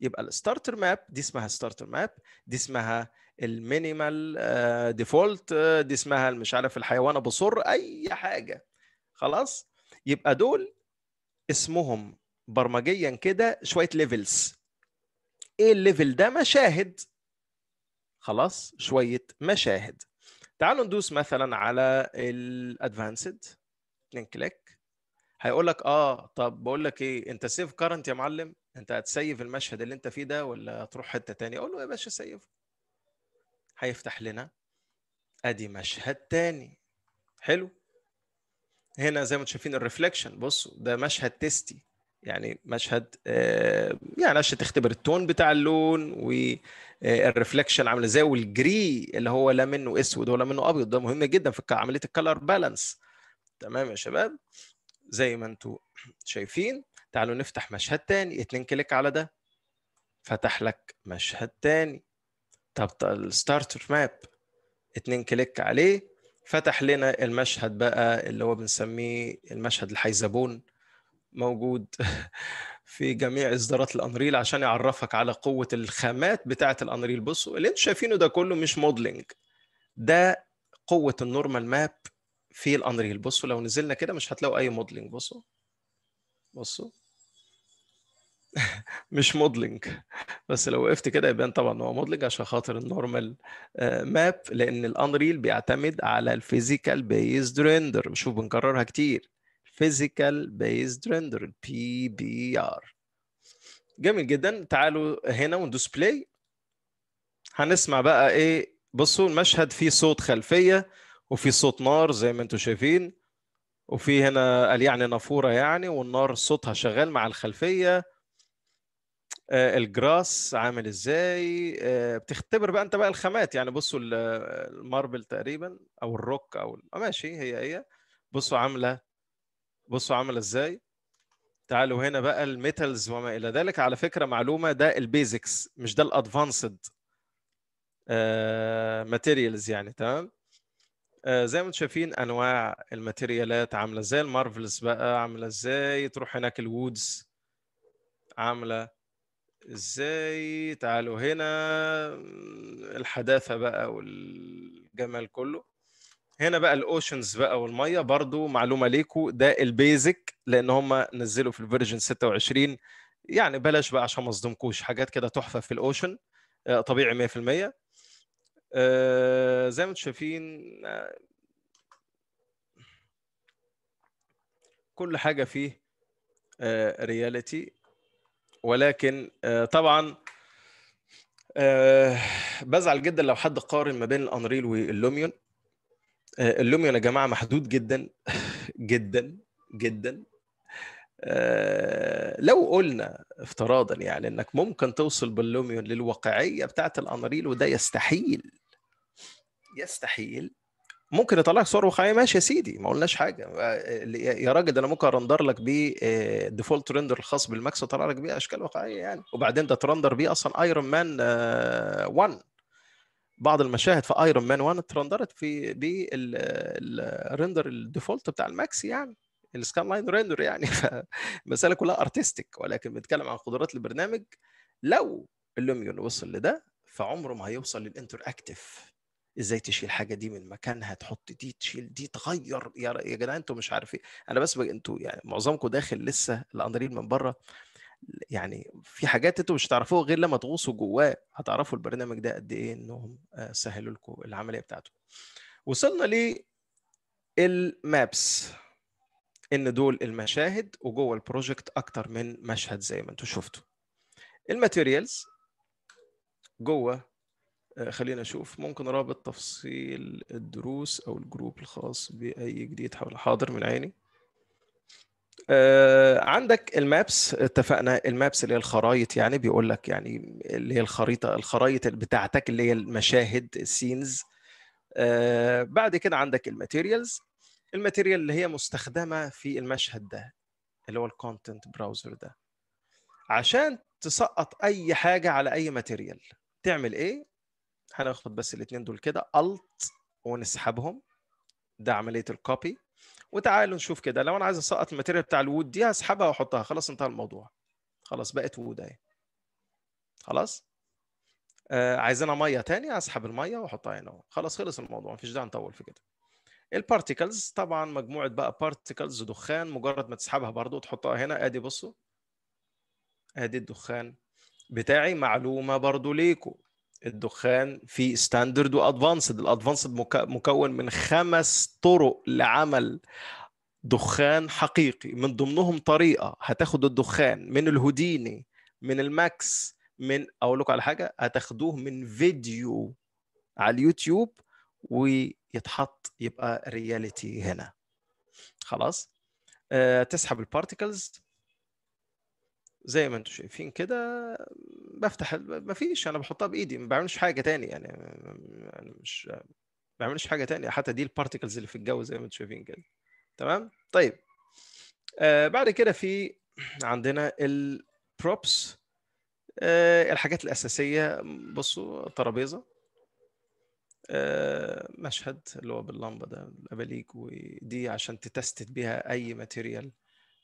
يبقى الستارتر ماب دي اسمها ستارتر ماب دي اسمها المينيمال ديفولت آه، آه، دي اسمها مش عارف الحيوان ابو صر اي حاجه خلاص يبقى دول اسمهم برمجيا كده شويه ليفلز ايه الليفل ده مشاهد خلاص شويه مشاهد تعالوا ندوس مثلا على الادفانسد اتنين كليك هيقول لك اه طب بقول لك ايه انت سيف كارنت يا معلم انت هتسيف المشهد اللي انت فيه ده ولا تروح حته تانية اقول له يا باشا سيفه هيفتح لنا ادي مشهد تاني حلو هنا زي ما انتم شايفين الريفلكشن بصوا ده مشهد تيستي يعني مشهد آه، يعني عشان تختبر التون بتاع اللون والريفلكشن آه، عامل ازاي والجري اللي هو لا منه اسود ولا منه ابيض ده مهم جدا في عمليه الكلر بالانس تمام يا شباب زي ما انتم شايفين تعالوا نفتح مشهد تاني اتنين كليك على ده فتح لك مشهد تاني طب الستارتر ماب اتنين كليك عليه فتح لنا المشهد بقى اللي هو بنسميه المشهد الحيزبون موجود في جميع اصدارات الانريل عشان يعرفك على قوه الخامات بتاعه الانريل بصوا اللي انتوا شايفينه ده كله مش موديلنج ده قوه النورمال ماب في الانريل بصوا لو نزلنا كده مش هتلاقوا اي موديلنج بصوا بصوا مش موديلنج بس لو وقفت كده يبان طبعا ان هو موديلنج عشان خاطر النورمال آه، ماب لان الانريل بيعتمد على الفيزيكال بيزد ريندر شوف بنكررها كتير فيزيكال بيزد ريندر البي بي ار جميل جدا تعالوا هنا وندوس بلاي هنسمع بقى ايه بصوا المشهد فيه صوت خلفيه وفي صوت نار زي ما انتم شايفين وفي هنا قال يعني نافوره يعني والنار صوتها شغال مع الخلفيه آه، الجراس عامل ازاي آه، بتختبر بقى انت بقى الخامات يعني بصوا الماربل تقريبا او الروك او آه، ماشي هي هي بصوا عامله بصوا عامله ازاي تعالوا هنا بقى الميتالز وما الى ذلك على فكره معلومه ده البيزكس مش ده الادفانسد ماتيريالز يعني تمام زي ما انتم شايفين انواع الماتيريالات عامله ازاي المارفلز بقى عامله ازاي تروح هناك الوودز عامله ازاي تعالوا هنا الحداثه بقى والجمال كله هنا بقى الاوشنز بقى والميه برضو معلومه ليكو ده البيزك لان هم نزلوا في الفيرجن 26 يعني بلاش بقى عشان ما اصدمكوش حاجات كده تحفه في الاوشن آه، طبيعي 100% آه زي ما انتم شايفين آه، كل حاجه فيه رياليتي آه، ولكن آه، طبعا آه، بزعل جدا لو حد قارن ما بين الانريل واللوميون آه، اللوميون يا جماعه محدود جدا جدا جدا لو قلنا افتراضا يعني انك ممكن توصل باللوميون للواقعيه بتاعه الانريل وده يستحيل يستحيل ممكن يطلع لك صور واقعيه ماشي يا سيدي ما قلناش حاجه آه، يا راجل ده انا ممكن ارندر لك بيه الديفولت آه، ريندر الخاص بالماكس وطلع لك بيه اشكال واقعيه يعني وبعدين ده ترندر بيه اصلا ايرون مان 1 بعض المشاهد في ايرون مان 1 اترندرت في بالريندر الديفولت بتاع الماكس يعني السكان لاين ريندر يعني المساله كلها ارتستيك ولكن بنتكلم عن قدرات البرنامج لو اللوميون وصل لده فعمره ما هيوصل للانتر اكتف ازاي تشيل حاجه دي من مكانها تحط دي تشيل دي تغير يا, يا جدعان انتوا مش عارفين انا بس انتوا يعني معظمكم داخل لسه الاندريل من بره يعني في حاجات انتوا مش هتعرفوها غير لما تغوصوا جواه هتعرفوا البرنامج ده قد ايه انهم آه، سهلوا لكم العمليه بتاعته وصلنا ل المابس ان دول المشاهد وجوه البروجكت اكتر من مشهد زي ما انتوا شفتوا الماتيريالز جوه آه، خلينا نشوف ممكن رابط تفصيل الدروس او الجروب الخاص باي جديد حول حاضر من عيني آه، عندك المابس اتفقنا المابس اللي هي الخرايط يعني بيقول لك يعني اللي هي الخريطه الخرايط بتاعتك اللي هي المشاهد السينز آه، بعد كده عندك الماتيريالز الماتيريال اللي هي مستخدمه في المشهد ده اللي هو الكونتنت براوزر ده عشان تسقط اي حاجه على اي ماتيريال تعمل ايه هناخد بس الاثنين دول كده الت ونسحبهم ده عمليه الكوبي وتعالوا نشوف كده لو انا عايز اسقط الماتيريال بتاع الوود دي هسحبها واحطها خلاص انتهى الموضوع خلاص بقت وود اهي خلاص آه عايزينها ميه تاني هسحب الميه واحطها هنا خلاص خلص الموضوع مفيش داعي نطول في كده البارتيكلز طبعا مجموعه بقى بارتيكلز دخان مجرد ما تسحبها برضو وتحطها هنا ادي بصوا ادي الدخان بتاعي معلومه برضو ليكم الدخان في ستاندرد وادفانسد الادفانسد مكون من خمس طرق لعمل دخان حقيقي من ضمنهم طريقه هتاخد الدخان من الهوديني من الماكس من اقول لكم على حاجه هتاخدوه من فيديو على اليوتيوب ويتحط يبقى رياليتي هنا خلاص أه تسحب البارتيكلز زي ما انتم شايفين كده بفتح ما فيش انا بحطها بايدي ما بعملش حاجه تاني يعني انا مش ما بعملش حاجه تاني حتى دي البارتيكلز اللي في الجو زي ما انتم شايفين كده تمام طيب آه بعد كده في عندنا البروبس آه الحاجات الاساسيه بصوا ترابيزه آه مشهد اللي هو باللمبه ده الاباليك ودي عشان تتست بيها اي ماتيريال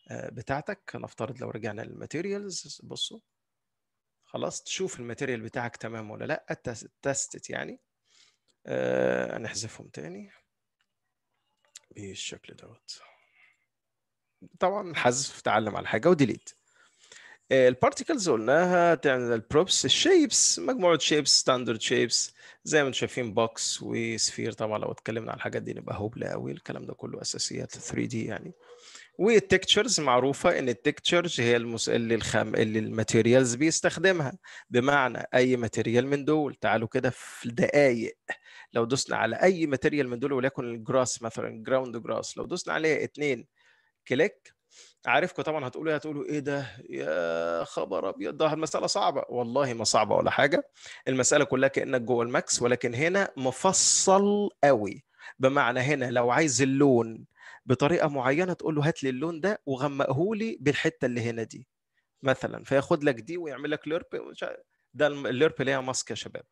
آه، بتاعتك هنفترض لو رجعنا للماتيريالز بصوا خلاص تشوف الماتيريال بتاعك تمام ولا لا تستت يعني آه نحذفهم تاني بالشكل دوت طبعا حذف تعلم على حاجه وديليت آه، البارتيكلز قلناها تعمل البروبس الشيبس مجموعه شيبس ستاندرد شيبس زي ما انتم شايفين بوكس وسفير طبعا لو اتكلمنا على الحاجات دي نبقى هبله قوي الكلام ده كله اساسيات 3 دي يعني والتكتشرز معروفه ان التكتشرز هي المس... اللي الخام اللي الماتيريالز بيستخدمها بمعنى اي ماتيريال من دول تعالوا كده في دقائق لو دوسنا على اي ماتيريال من دول وليكن الجراس مثلا جراوند جراس لو دوسنا عليها اثنين كليك عارفكم طبعا هتقولوا إيه، هتقولوا ايه ده يا خبر ابيض ده المساله صعبه والله ما صعبه ولا حاجه المساله كلها كانك جوه الماكس ولكن هنا مفصل قوي بمعنى هنا لو عايز اللون بطريقه معينه تقول له هات لي اللون ده وغمقه لي بالحته اللي هنا دي مثلا فياخد لك دي ويعمل لك ليرب ده الليرب اللي هي ماسك يا شباب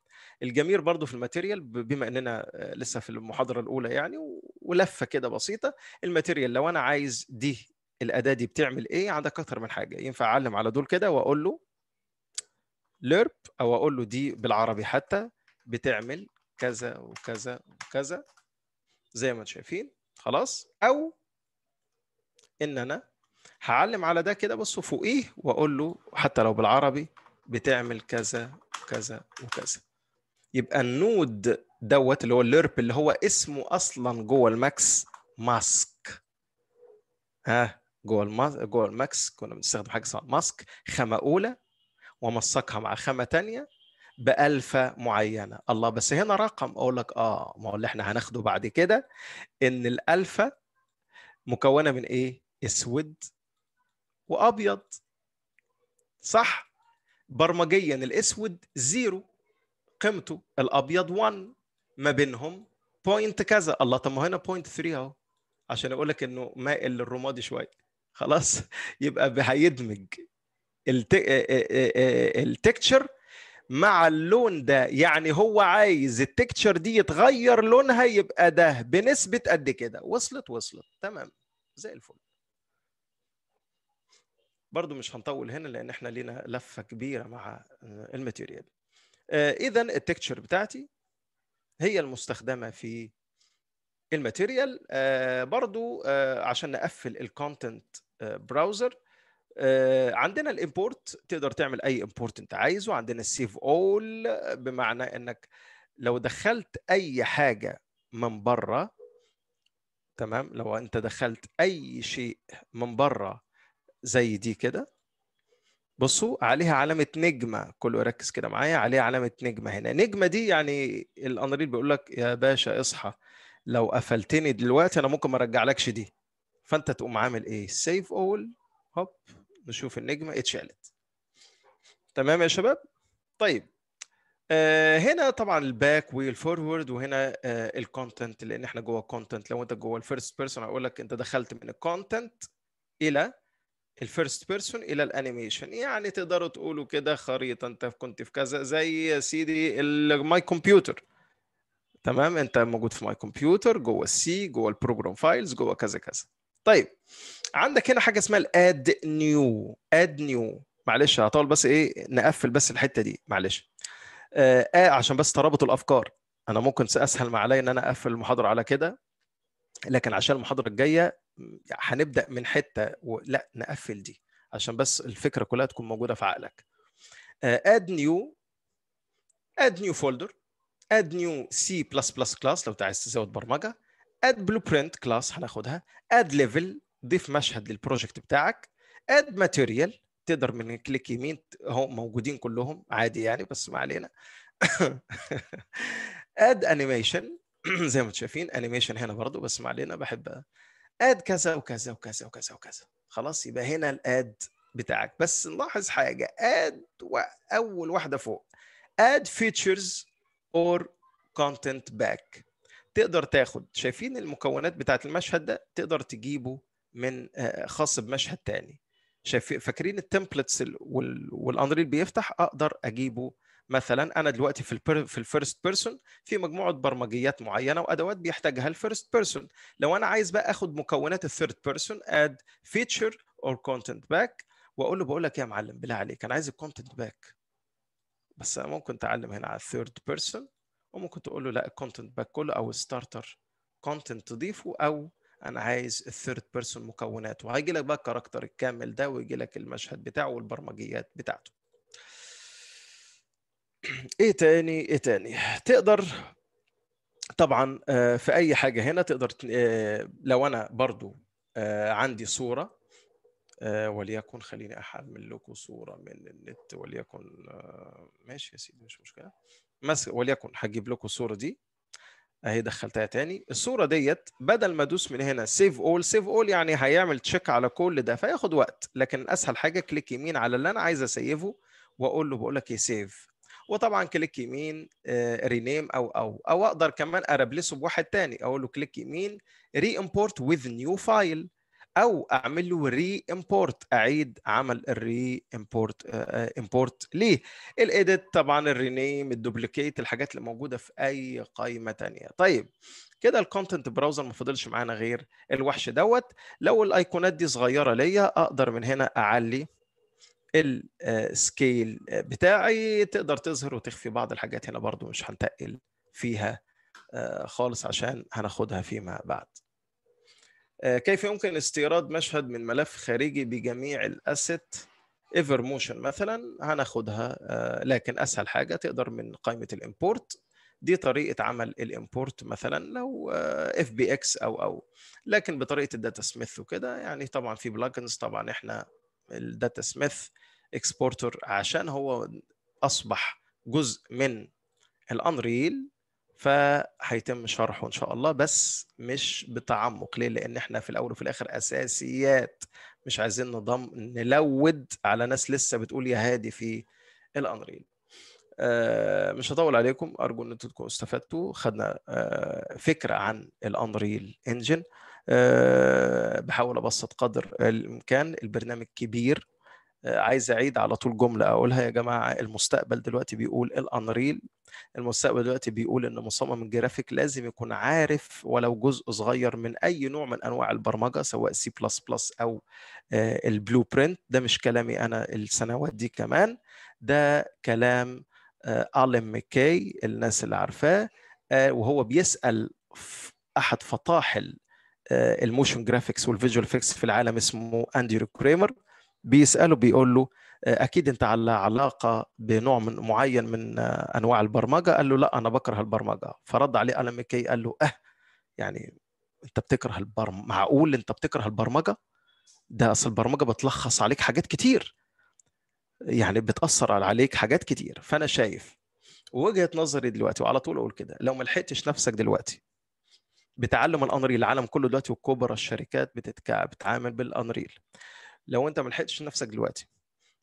الجميل برضو في الماتيريال بما اننا آه، لسه في المحاضره الاولى يعني ولفه كده بسيطه الماتيريال لو انا عايز دي الاداه دي بتعمل ايه عندك اكثر من حاجه ينفع اعلم على دول كده واقول له ليرب او اقول له دي بالعربي حتى بتعمل كذا وكذا وكذا زي ما انتم شايفين خلاص او ان انا هعلم على ده كده بصوا فوقيه واقول له حتى لو بالعربي بتعمل كذا وكذا وكذا يبقى النود دوت اللي هو الليرب اللي هو اسمه اصلا جوه الماكس ماسك ها جوه الماس... جوه الماكس كنا بنستخدم حاجه اسمها ماسك خامه اولى ومسكها مع خامه ثانيه بألفة معينة الله بس هنا رقم أقول لك آه ما هو اللي احنا هناخده بعد كده إن الألفة مكونة من إيه؟ أسود وأبيض صح؟ برمجيا الأسود زيرو قيمته الأبيض 1 ما بينهم بوينت كذا الله طب ما هنا بوينت 3 أهو عشان أقول لك إنه مائل للرمادي شوية خلاص يبقى هيدمج التكتشر آه، آه، آه، مع اللون ده يعني هو عايز التكتشر دي يتغير لونها يبقى ده بنسبة قد كده وصلت وصلت تمام زي الفل برضو مش هنطول هنا لان احنا لينا لفة كبيرة مع الماتيريال اذا التكتشر بتاعتي هي المستخدمة في الماتيريال برضو عشان نقفل الكونتنت براوزر آه، عندنا الامبورت تقدر تعمل اي امبورت انت عايزه عندنا السيف اول بمعنى انك لو دخلت اي حاجه من بره تمام لو انت دخلت اي شيء من بره زي دي كده بصوا عليها علامة نجمة كله يركز كده معايا عليها علامة نجمة هنا نجمة دي يعني الانريل بيقول لك يا باشا اصحى لو قفلتني دلوقتي انا ممكن ما ارجعلكش دي فانت تقوم عامل ايه سيف اول هوب نشوف النجمه اتشالت تمام يا شباب طيب آه هنا طبعا الباك والفورورد وهنا آه الكونتنت لان احنا جوه الكونتنت لو انت جوه الفيرست بيرسون هقول لك انت دخلت من الكونتنت الى الفيرست بيرسون الى الانيميشن يعني تقدروا تقولوا كده خريطه انت كنت في كذا زي يا سيدي ماي كمبيوتر تمام انت موجود في ماي كمبيوتر جوه السي جوه البروجرام فايلز جوه كذا كذا طيب عندك هنا حاجه اسمها الاد نيو اد نيو معلش هطول بس ايه نقفل بس الحته دي معلش آه, عشان بس ترابط الافكار انا ممكن اسهل ما عليا ان انا اقفل المحاضره على كده لكن عشان المحاضره الجايه هنبدا من حته و... لا نقفل دي عشان بس الفكره كلها تكون موجوده في عقلك آه، اد نيو اد نيو فولدر اد نيو سي بلس بلس كلاس لو انت عايز تزود برمجه اد بلو برنت كلاس هناخدها اد ليفل ضيف مشهد للبروجكت بتاعك اد ماتيريال تقدر من كليك يمين هم موجودين كلهم عادي يعني بس ما علينا اد انيميشن زي ما انتم شايفين انيميشن هنا برضو بس ما علينا بحب اد كذا وكذا وكذا وكذا وكذا خلاص يبقى هنا الاد بتاعك بس نلاحظ حاجه اد اول واحده فوق اد فيتشرز اور كونتنت باك تقدر تاخد شايفين المكونات بتاعت المشهد ده تقدر تجيبه من آه، خاص بمشهد تاني شايفين فاكرين التمبلتس والانريل بيفتح اقدر اجيبه مثلا انا دلوقتي في البر في الفيرست بيرسون في مجموعه برمجيات معينه وادوات بيحتاجها الفيرست بيرسون لو انا عايز بقى اخد مكونات الثيرد بيرسون اد فيتشر اور كونتنت باك واقول له بقول لك يا معلم بالله عليك انا عايز الكونتنت باك بس انا ممكن اتعلم هنا على الثيرد بيرسون وممكن تقول له لا الكونتنت باك كله او ستارتر كونتنت تضيفه او انا عايز الثيرد بيرسون مكونات وهيجي لك بقى الكاركتر الكامل ده ويجي لك المشهد بتاعه والبرمجيات بتاعته ايه تاني ايه تاني تقدر طبعا آه، في اي حاجه هنا تقدر آه، لو انا برضو آه، عندي صوره وليكن خليني احمل لكم صوره من النت وليكن ماشي يا سيدي مش مشكله مثلا وليكن هجيب لكم الصوره دي اهي دخلتها تاني الصوره ديت بدل ما ادوس من هنا سيف اول سيف اول يعني هيعمل تشيك على كل ده فياخد وقت لكن اسهل حاجه كليك يمين على اللي انا عايز اسيفه واقول له بقول لك ايه سيف وطبعا كليك يمين رينيم آه، او او او اقدر كمان اربلسه بواحد تاني اقول له كليك يمين ري امبورت وذ نيو فايل او اعمل له ري امبورت اعيد عمل الري امبورت امبورت ليه الايديت طبعا الرينيم الدوبليكيت الحاجات اللي موجوده في اي قائمه تانية طيب كده الكونتنت براوزر ما فضلش معانا غير الوحش دوت لو الايقونات دي صغيره ليا اقدر من هنا اعلي السكيل آه، بتاعي تقدر تظهر وتخفي بعض الحاجات هنا برضو مش هنتقل فيها آه، خالص عشان هناخدها فيما بعد آه، كيف يمكن استيراد مشهد من ملف خارجي بجميع الاسيت ايفر موشن مثلا هناخدها آه، لكن اسهل حاجه تقدر من قائمه الامبورت دي طريقه عمل الامبورت مثلا لو اف بي اكس او او لكن بطريقه الداتا سميث وكده يعني طبعا في بلاجنز طبعا احنا الداتا سميث اكسبورتر عشان هو اصبح جزء من الانريل فهيتم شرحه ان شاء الله بس مش بتعمق ليه لان احنا في الاول وفي الاخر اساسيات مش عايزين نضم نلود على ناس لسه بتقول يا هادي في الانريل آه، مش هطول عليكم ارجو ان انتم تكونوا استفدتوا خدنا آه، فكره عن الانريل انجن آه، بحاول ابسط قدر الامكان البرنامج كبير عايز اعيد على طول جمله اقولها يا جماعه المستقبل دلوقتي بيقول الانريل المستقبل دلوقتي بيقول ان مصمم الجرافيك لازم يكون عارف ولو جزء صغير من اي نوع من انواع البرمجه سواء سي بلس بلس او آه، البلو برنت ده مش كلامي انا السنوات دي كمان ده كلام الم آه، مكي الناس اللي عارفاه آه، وهو بيسال احد فطاحل الموشن جرافيكس والفيجوال فيكس في العالم اسمه اندرو كريمر بيساله بيقول له آه، اكيد انت على علاقه بنوع من معين من آه، انواع البرمجه قال له لا انا بكره البرمجه فرد عليه ألم كي قال له اه يعني انت بتكره البرمجه معقول انت بتكره البرمجه ده اصل البرمجه بتلخص عليك حاجات كتير يعني بتاثر عليك حاجات كتير فانا شايف وجهه نظري دلوقتي وعلى طول اقول كده لو ما لحقتش نفسك دلوقتي بتعلم الانريل العالم كله دلوقتي وكبرى الشركات بتتكعب بتتعامل بالانريل لو انت ما لحقتش نفسك دلوقتي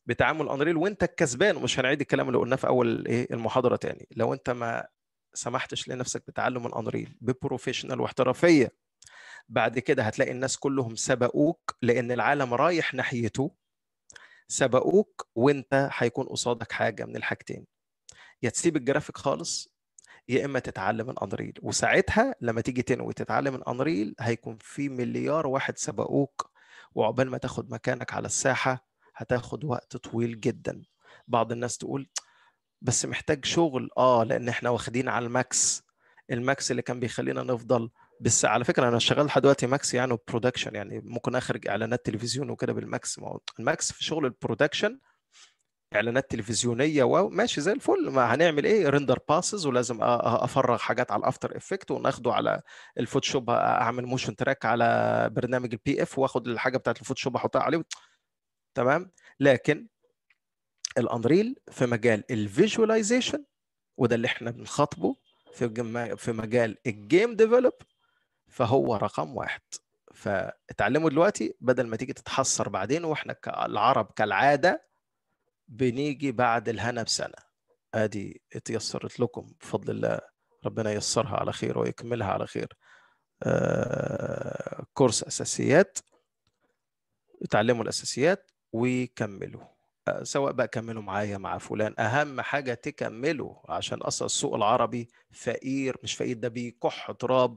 بتعامل انريل وانت الكسبان ومش هنعيد الكلام اللي قلناه في اول ايه المحاضره تاني لو انت ما سمحتش لنفسك بتعلم الانريل ببروفيشنال واحترافيه بعد كده هتلاقي الناس كلهم سبقوك لان العالم رايح ناحيته سبقوك وانت هيكون قصادك حاجه من الحاجتين يا تسيب الجرافيك خالص يا اما تتعلم الانريل وساعتها لما تيجي تنوي تتعلم الانريل هيكون في مليار واحد سبقوك وعقبال ما تاخد مكانك على الساحه هتاخد وقت طويل جدا بعض الناس تقول بس محتاج شغل اه لان احنا واخدين على الماكس الماكس اللي كان بيخلينا نفضل بس على فكره انا شغال لحد دلوقتي ماكس يعني برودكشن يعني ممكن اخرج اعلانات تلفزيون وكده بالماكس ما هو الماكس في شغل البرودكشن اعلانات تلفزيونيه وماشي زي الفل ما هنعمل ايه ريندر باسز ولازم افرغ حاجات على الافتر افكت وناخده على الفوتوشوب اعمل موشن تراك على برنامج البي اف واخد الحاجه بتاعت الفوتوشوب احطها عليه تمام لكن الانريل في مجال الفيجواليزيشن وده اللي احنا بنخاطبه في في مجال الجيم ديفلوب فهو رقم واحد فاتعلموا دلوقتي بدل ما تيجي تتحسر بعدين واحنا العرب كالعاده بنيجي بعد الهنا بسنه ادي اتيسرت لكم بفضل الله ربنا ييسرها على خير ويكملها على خير آه، كورس اساسيات اتعلموا الاساسيات وكملوا آه، سواء بقى كملوا معايا مع فلان اهم حاجه تكملوا عشان اصلا السوق العربي فقير مش فقير ده بيكح تراب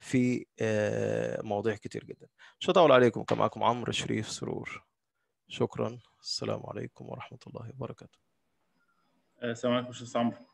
في آه، مواضيع كتير جدا مش هطول عليكم كان معاكم عمرو شريف سرور شكرا السلام عليكم ورحمه الله وبركاته آه، السلام عليكم استاذ عمرو